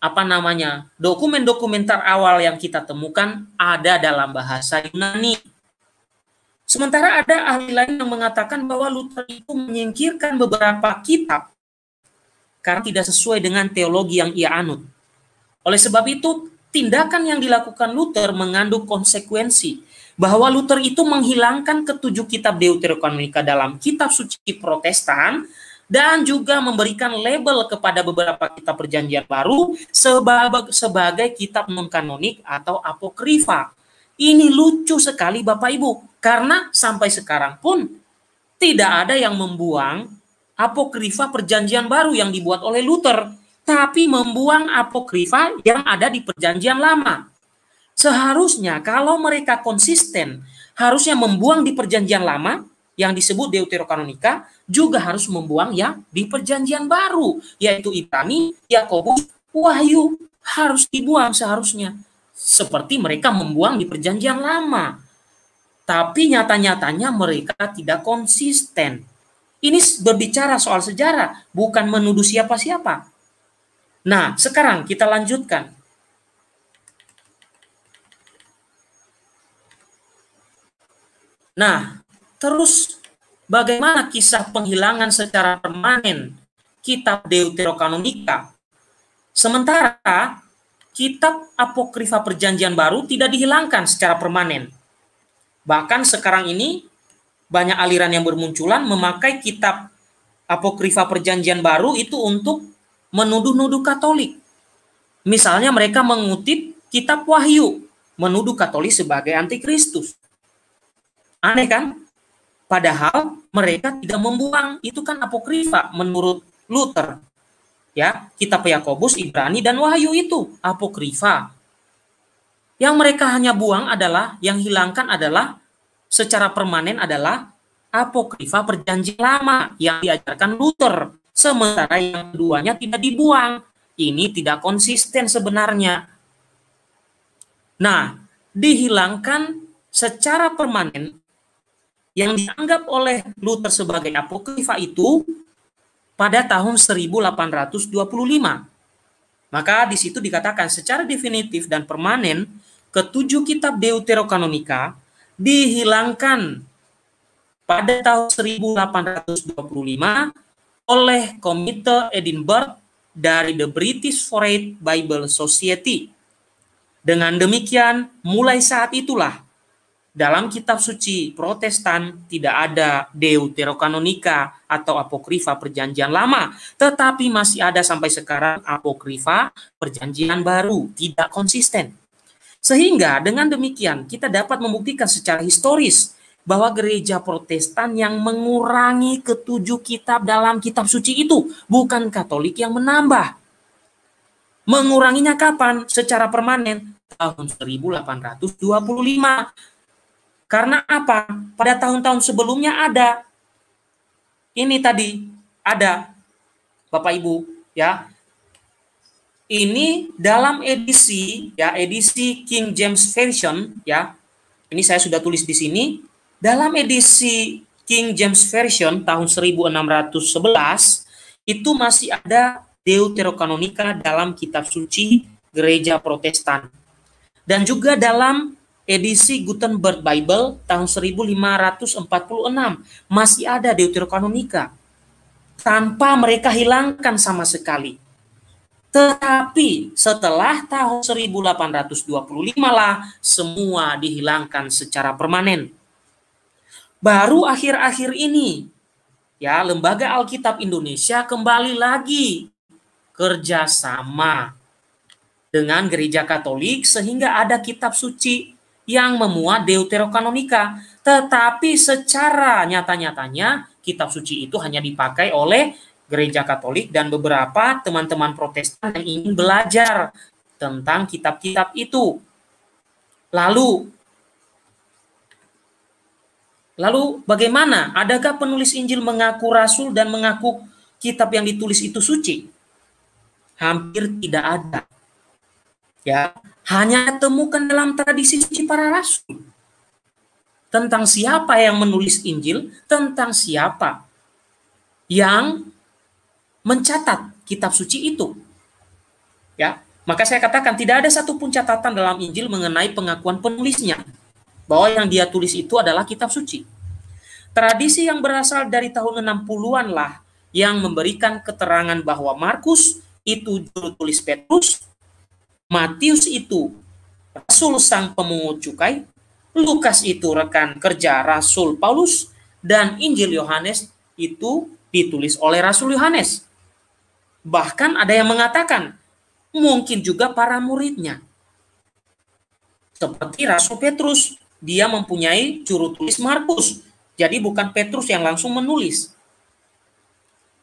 apa namanya? dokumen-dokumen terawal yang kita temukan ada dalam bahasa Yunani. Sementara ada ahli lain yang mengatakan bahwa Luther itu menyingkirkan beberapa kitab karena tidak sesuai dengan teologi yang ia anut. Oleh sebab itu, tindakan yang dilakukan Luther mengandung konsekuensi bahwa Luther itu menghilangkan ketujuh kitab Deuterokanonika dalam kitab suci Protestan dan juga memberikan label kepada beberapa kitab perjanjian baru sebagai, sebagai kitab non-kanonik atau apokrifa ini lucu sekali Bapak Ibu, karena sampai sekarang pun tidak ada yang membuang apokrifa perjanjian baru yang dibuat oleh Luther, tapi membuang apokrifa yang ada di perjanjian lama. Seharusnya kalau mereka konsisten, harusnya membuang di perjanjian lama yang disebut Deuterokanonika juga harus membuang yang di perjanjian baru yaitu Ibrani, Yakobus, Wahyu harus dibuang seharusnya seperti mereka membuang di perjanjian lama. Tapi nyata-nyatanya mereka tidak konsisten. Ini berbicara soal sejarah, bukan menuduh siapa-siapa. Nah, sekarang kita lanjutkan. Nah, terus bagaimana kisah penghilangan secara permanen kitab Deuterokanonika? Sementara kitab apokrifa perjanjian baru tidak dihilangkan secara permanen. Bahkan sekarang ini banyak aliran yang bermunculan memakai kitab apokrifa perjanjian baru itu untuk menuduh-nuduh Katolik. Misalnya mereka mengutip kitab Wahyu, menuduh Katolik sebagai antikristus. Aneh kan? Padahal mereka tidak membuang, itu kan apokrifa menurut Luther ya kitab Yakobus, Ibrani dan Wahyu itu apokrifa. Yang mereka hanya buang adalah yang hilangkan adalah secara permanen adalah apokrifa perjanjian lama yang diajarkan Luther. Sementara yang keduanya tidak dibuang. Ini tidak konsisten sebenarnya. Nah, dihilangkan secara permanen yang dianggap oleh Luther sebagai apokrifa itu pada tahun 1825. Maka di situ dikatakan secara definitif dan permanen ketujuh kitab deuterokanonika dihilangkan pada tahun 1825 oleh Komite Edinburgh dari The British Foreign Bible Society. Dengan demikian, mulai saat itulah dalam kitab suci Protestan tidak ada Deuterokanonika atau apokrifa perjanjian lama, tetapi masih ada sampai sekarang apokrifa perjanjian baru, tidak konsisten. Sehingga dengan demikian kita dapat membuktikan secara historis bahwa gereja Protestan yang mengurangi ketujuh kitab dalam kitab suci itu, bukan Katolik yang menambah. Menguranginya kapan? Secara permanen tahun 1825 karena apa? Pada tahun-tahun sebelumnya ada. Ini tadi ada Bapak Ibu ya. Ini dalam edisi ya edisi King James Version ya. Ini saya sudah tulis di sini. Dalam edisi King James Version tahun 1611 itu masih ada Deuterokanonika dalam kitab suci gereja Protestan. Dan juga dalam edisi Gutenberg Bible tahun 1546 masih ada Deuterokanonika tanpa mereka hilangkan sama sekali. Tetapi setelah tahun 1825 lah semua dihilangkan secara permanen. Baru akhir-akhir ini ya Lembaga Alkitab Indonesia kembali lagi kerjasama dengan gereja Katolik sehingga ada kitab suci yang memuat deuterokanomika, Tetapi secara nyata-nyatanya kitab suci itu hanya dipakai oleh gereja Katolik dan beberapa teman-teman Protestan yang ingin belajar tentang kitab-kitab itu. Lalu Lalu bagaimana? Adakah penulis Injil mengaku rasul dan mengaku kitab yang ditulis itu suci? Hampir tidak ada. Ya, hanya temukan dalam tradisi suci para rasul. Tentang siapa yang menulis Injil, tentang siapa yang mencatat kitab suci itu. Ya, maka saya katakan tidak ada satupun catatan dalam Injil mengenai pengakuan penulisnya bahwa yang dia tulis itu adalah kitab suci. Tradisi yang berasal dari tahun 60-an lah yang memberikan keterangan bahwa Markus itu juru tulis Petrus, Matius itu rasul sang pemungut cukai, Lukas itu rekan kerja rasul Paulus, dan Injil Yohanes itu ditulis oleh rasul Yohanes. Bahkan ada yang mengatakan mungkin juga para muridnya. Seperti rasul Petrus, dia mempunyai juru tulis Markus. Jadi bukan Petrus yang langsung menulis.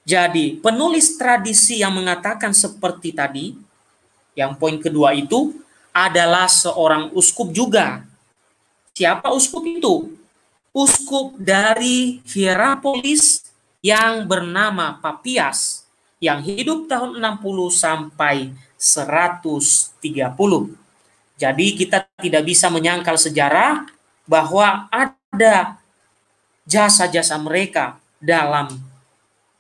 Jadi penulis tradisi yang mengatakan seperti tadi yang poin kedua itu adalah seorang uskup juga. Siapa uskup itu? Uskup dari Hierapolis yang bernama Papias yang hidup tahun 60 sampai 130. Jadi kita tidak bisa menyangkal sejarah bahwa ada jasa-jasa mereka dalam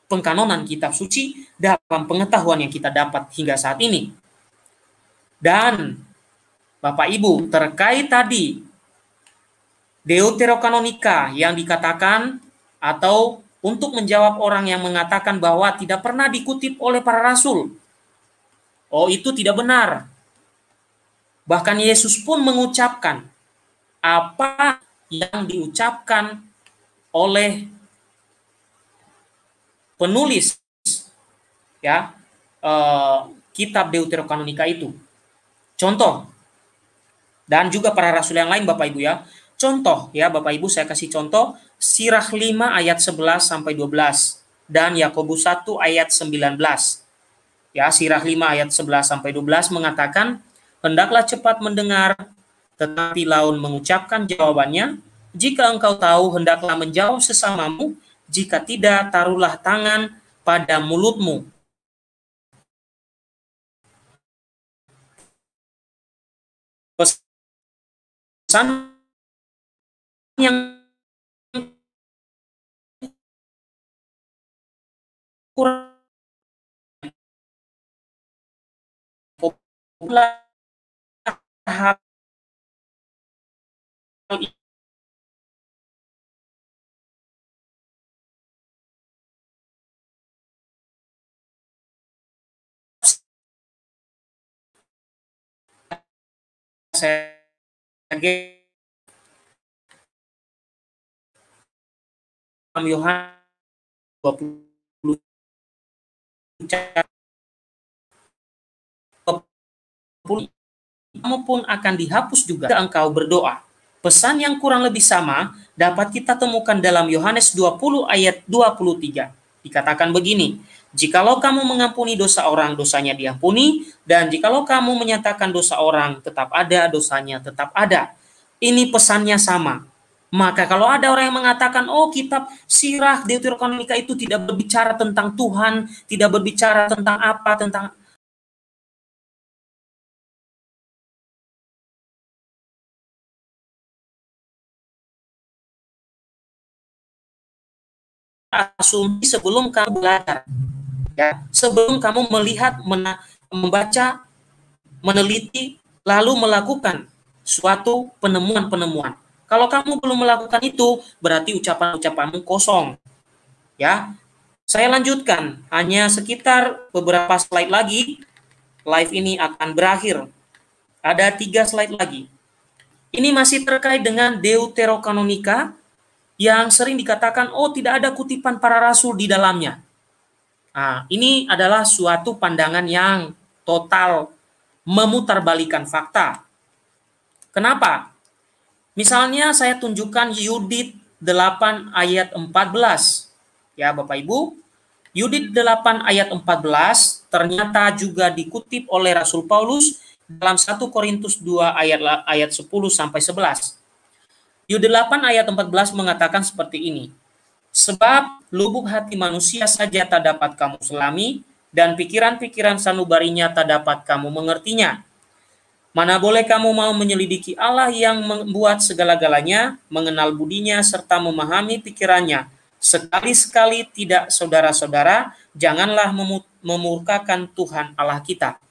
pengkanonan kitab suci, dalam pengetahuan yang kita dapat hingga saat ini. Dan Bapak Ibu terkait tadi deuterokanonika yang dikatakan atau untuk menjawab orang yang mengatakan bahwa tidak pernah dikutip oleh para rasul. Oh, itu tidak benar. Bahkan Yesus pun mengucapkan apa yang diucapkan oleh penulis ya eh, kitab Deuterokanonika itu Contoh dan juga para rasul yang lain Bapak Ibu ya. Contoh ya Bapak Ibu saya kasih contoh Sirah 5 ayat 11 sampai 12 dan Yakobus 1 ayat 19. Ya, Sirah 5 ayat 11 sampai 12 mengatakan, "Hendaklah cepat mendengar, tetapi laun mengucapkan jawabannya, jika engkau tahu hendaklah menjauh sesamamu, jika tidak taruhlah tangan pada mulutmu pesan yang kurang populer hal Yohanes 20 kamu pun akan dihapus juga engkau berdoa. Pesan yang kurang lebih sama dapat kita temukan dalam Yohanes 20 ayat 23. Dikatakan begini, Jikalau kamu mengampuni dosa orang, dosanya diampuni. Dan jikalau kamu menyatakan dosa orang tetap ada, dosanya tetap ada. Ini pesannya sama. Maka kalau ada orang yang mengatakan, oh kitab sirah Deuteronomika itu tidak berbicara tentang Tuhan, tidak berbicara tentang apa, tentang asumsi sebelum kamu belajar ya sebelum kamu melihat mena, membaca meneliti lalu melakukan suatu penemuan-penemuan kalau kamu belum melakukan itu berarti ucapan-ucapanmu kosong ya saya lanjutkan hanya sekitar beberapa slide lagi live ini akan berakhir ada tiga slide lagi ini masih terkait dengan deuterokanonika yang sering dikatakan oh tidak ada kutipan para rasul di dalamnya Nah, ini adalah suatu pandangan yang total memutarbalikan fakta. Kenapa? Misalnya saya tunjukkan Yudit 8 ayat 14. Ya Bapak Ibu, Yudit 8 ayat 14 ternyata juga dikutip oleh Rasul Paulus dalam 1 Korintus 2 ayat ayat 10 sampai 11. Yudit 8 ayat 14 mengatakan seperti ini. Sebab lubuk hati manusia saja tak dapat kamu selami, dan pikiran-pikiran sanubarinya tak dapat kamu mengertinya. Mana boleh kamu mau menyelidiki Allah yang membuat segala-galanya, mengenal budinya, serta memahami pikirannya. Sekali-sekali tidak saudara-saudara, janganlah memurkakan Tuhan Allah kita.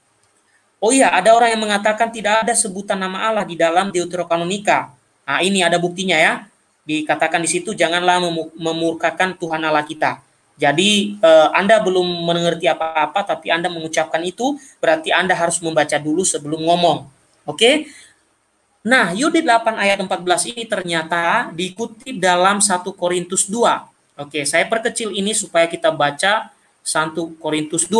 Oh iya, ada orang yang mengatakan tidak ada sebutan nama Allah di dalam Deuterokanonika. Nah ini ada buktinya ya dikatakan di situ janganlah memurkakan Tuhan Allah kita. Jadi eh, Anda belum mengerti apa-apa tapi Anda mengucapkan itu berarti Anda harus membaca dulu sebelum ngomong. Oke? Okay? Nah, Yudit 8 ayat 14 ini ternyata dikutip dalam 1 Korintus 2. Oke, okay, saya perkecil ini supaya kita baca 1 Korintus 2.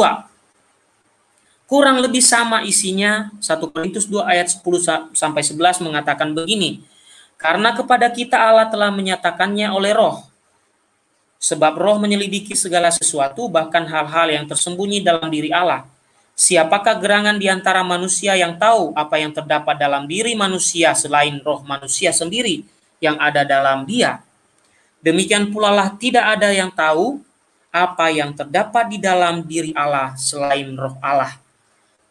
Kurang lebih sama isinya 1 Korintus 2 ayat 10 sampai 11 mengatakan begini karena kepada kita Allah telah menyatakannya oleh roh. Sebab roh menyelidiki segala sesuatu, bahkan hal-hal yang tersembunyi dalam diri Allah. Siapakah gerangan di antara manusia yang tahu apa yang terdapat dalam diri manusia selain roh manusia sendiri yang ada dalam dia? Demikian pula lah tidak ada yang tahu apa yang terdapat di dalam diri Allah selain roh Allah.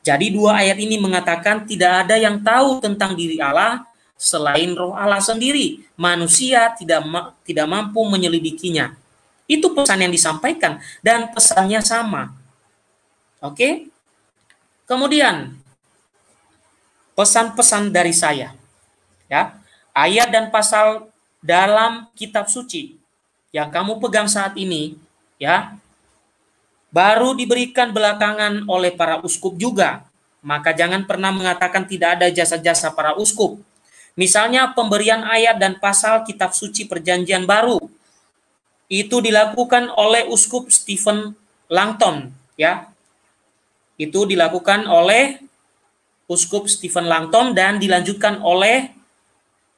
Jadi dua ayat ini mengatakan tidak ada yang tahu tentang diri Allah selain roh Allah sendiri. Manusia tidak ma tidak mampu menyelidikinya. Itu pesan yang disampaikan dan pesannya sama. Oke? Kemudian pesan-pesan dari saya. Ya. Ayat dan pasal dalam kitab suci yang kamu pegang saat ini ya baru diberikan belakangan oleh para uskup juga. Maka jangan pernah mengatakan tidak ada jasa-jasa para uskup Misalnya pemberian ayat dan pasal kitab suci perjanjian baru. Itu dilakukan oleh uskup Stephen Langton, ya. Itu dilakukan oleh uskup Stephen Langton dan dilanjutkan oleh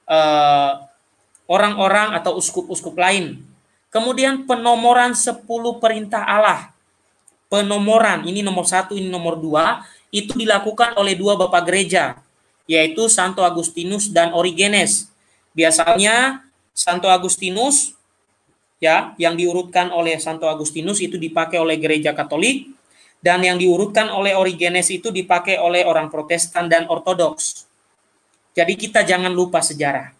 eh, orang-orang uh, atau uskup-uskup lain. Kemudian penomoran 10 perintah Allah. Penomoran, ini nomor satu, ini nomor dua, itu dilakukan oleh dua bapak gereja, yaitu Santo Agustinus dan Origenes. Biasanya Santo Agustinus ya yang diurutkan oleh Santo Agustinus itu dipakai oleh gereja Katolik dan yang diurutkan oleh Origenes itu dipakai oleh orang Protestan dan Ortodoks. Jadi kita jangan lupa sejarah.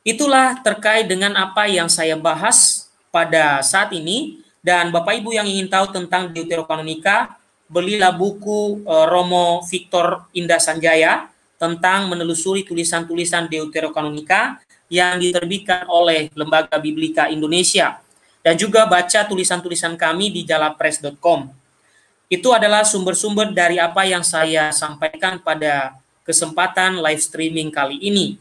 Itulah terkait dengan apa yang saya bahas pada saat ini dan Bapak Ibu yang ingin tahu tentang Deuterokanonika belilah buku uh, Romo Victor Indah Sanjaya tentang menelusuri tulisan-tulisan Deuterokanonika yang diterbitkan oleh Lembaga Biblika Indonesia dan juga baca tulisan-tulisan kami di jalapres.com Itu adalah sumber-sumber dari apa yang saya sampaikan pada kesempatan live streaming kali ini.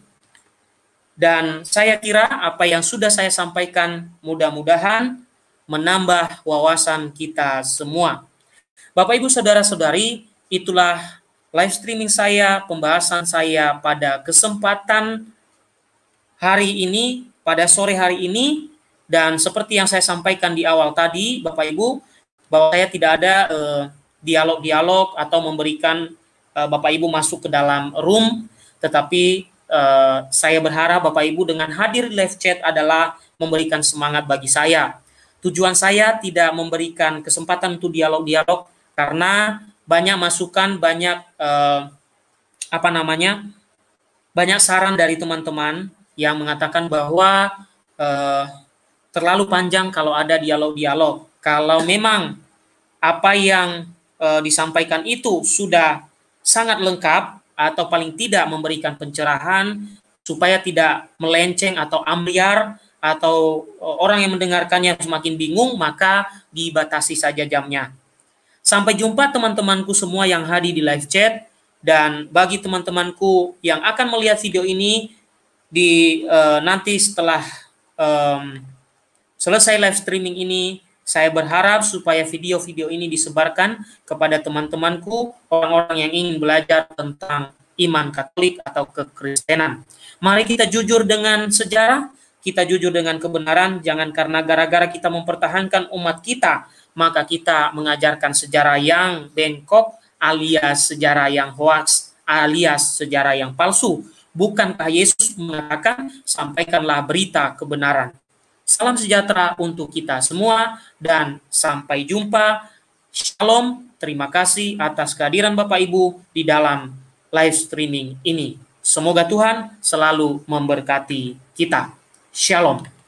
Dan saya kira apa yang sudah saya sampaikan mudah-mudahan menambah wawasan kita semua. Bapak Ibu saudara-saudari, itulah live streaming saya, pembahasan saya pada kesempatan hari ini, pada sore hari ini dan seperti yang saya sampaikan di awal tadi, Bapak Ibu, bahwa saya tidak ada eh, dialog-dialog eh, atau memberikan eh, Bapak Ibu masuk ke dalam room, tetapi eh, saya berharap Bapak Ibu dengan hadir live chat adalah memberikan semangat bagi saya. Tujuan saya tidak memberikan kesempatan untuk dialog-dialog, karena banyak masukan, banyak eh, apa namanya, banyak saran dari teman-teman yang mengatakan bahwa eh, terlalu panjang kalau ada dialog-dialog. Kalau memang apa yang eh, disampaikan itu sudah sangat lengkap atau paling tidak memberikan pencerahan supaya tidak melenceng atau ambiar atau eh, orang yang mendengarkannya semakin bingung maka dibatasi saja jamnya. Sampai jumpa teman-temanku semua yang hadir di live chat dan bagi teman-temanku yang akan melihat video ini di uh, nanti setelah um, selesai live streaming ini saya berharap supaya video-video ini disebarkan kepada teman-temanku, orang-orang yang ingin belajar tentang iman Katolik atau kekristenan. Mari kita jujur dengan sejarah, kita jujur dengan kebenaran, jangan karena gara-gara kita mempertahankan umat kita maka kita mengajarkan sejarah yang bengkok alias sejarah yang hoax alias sejarah yang palsu. Bukankah Yesus mengatakan, sampaikanlah berita kebenaran. Salam sejahtera untuk kita semua dan sampai jumpa. Shalom, terima kasih atas kehadiran Bapak Ibu di dalam live streaming ini. Semoga Tuhan selalu memberkati kita. Shalom.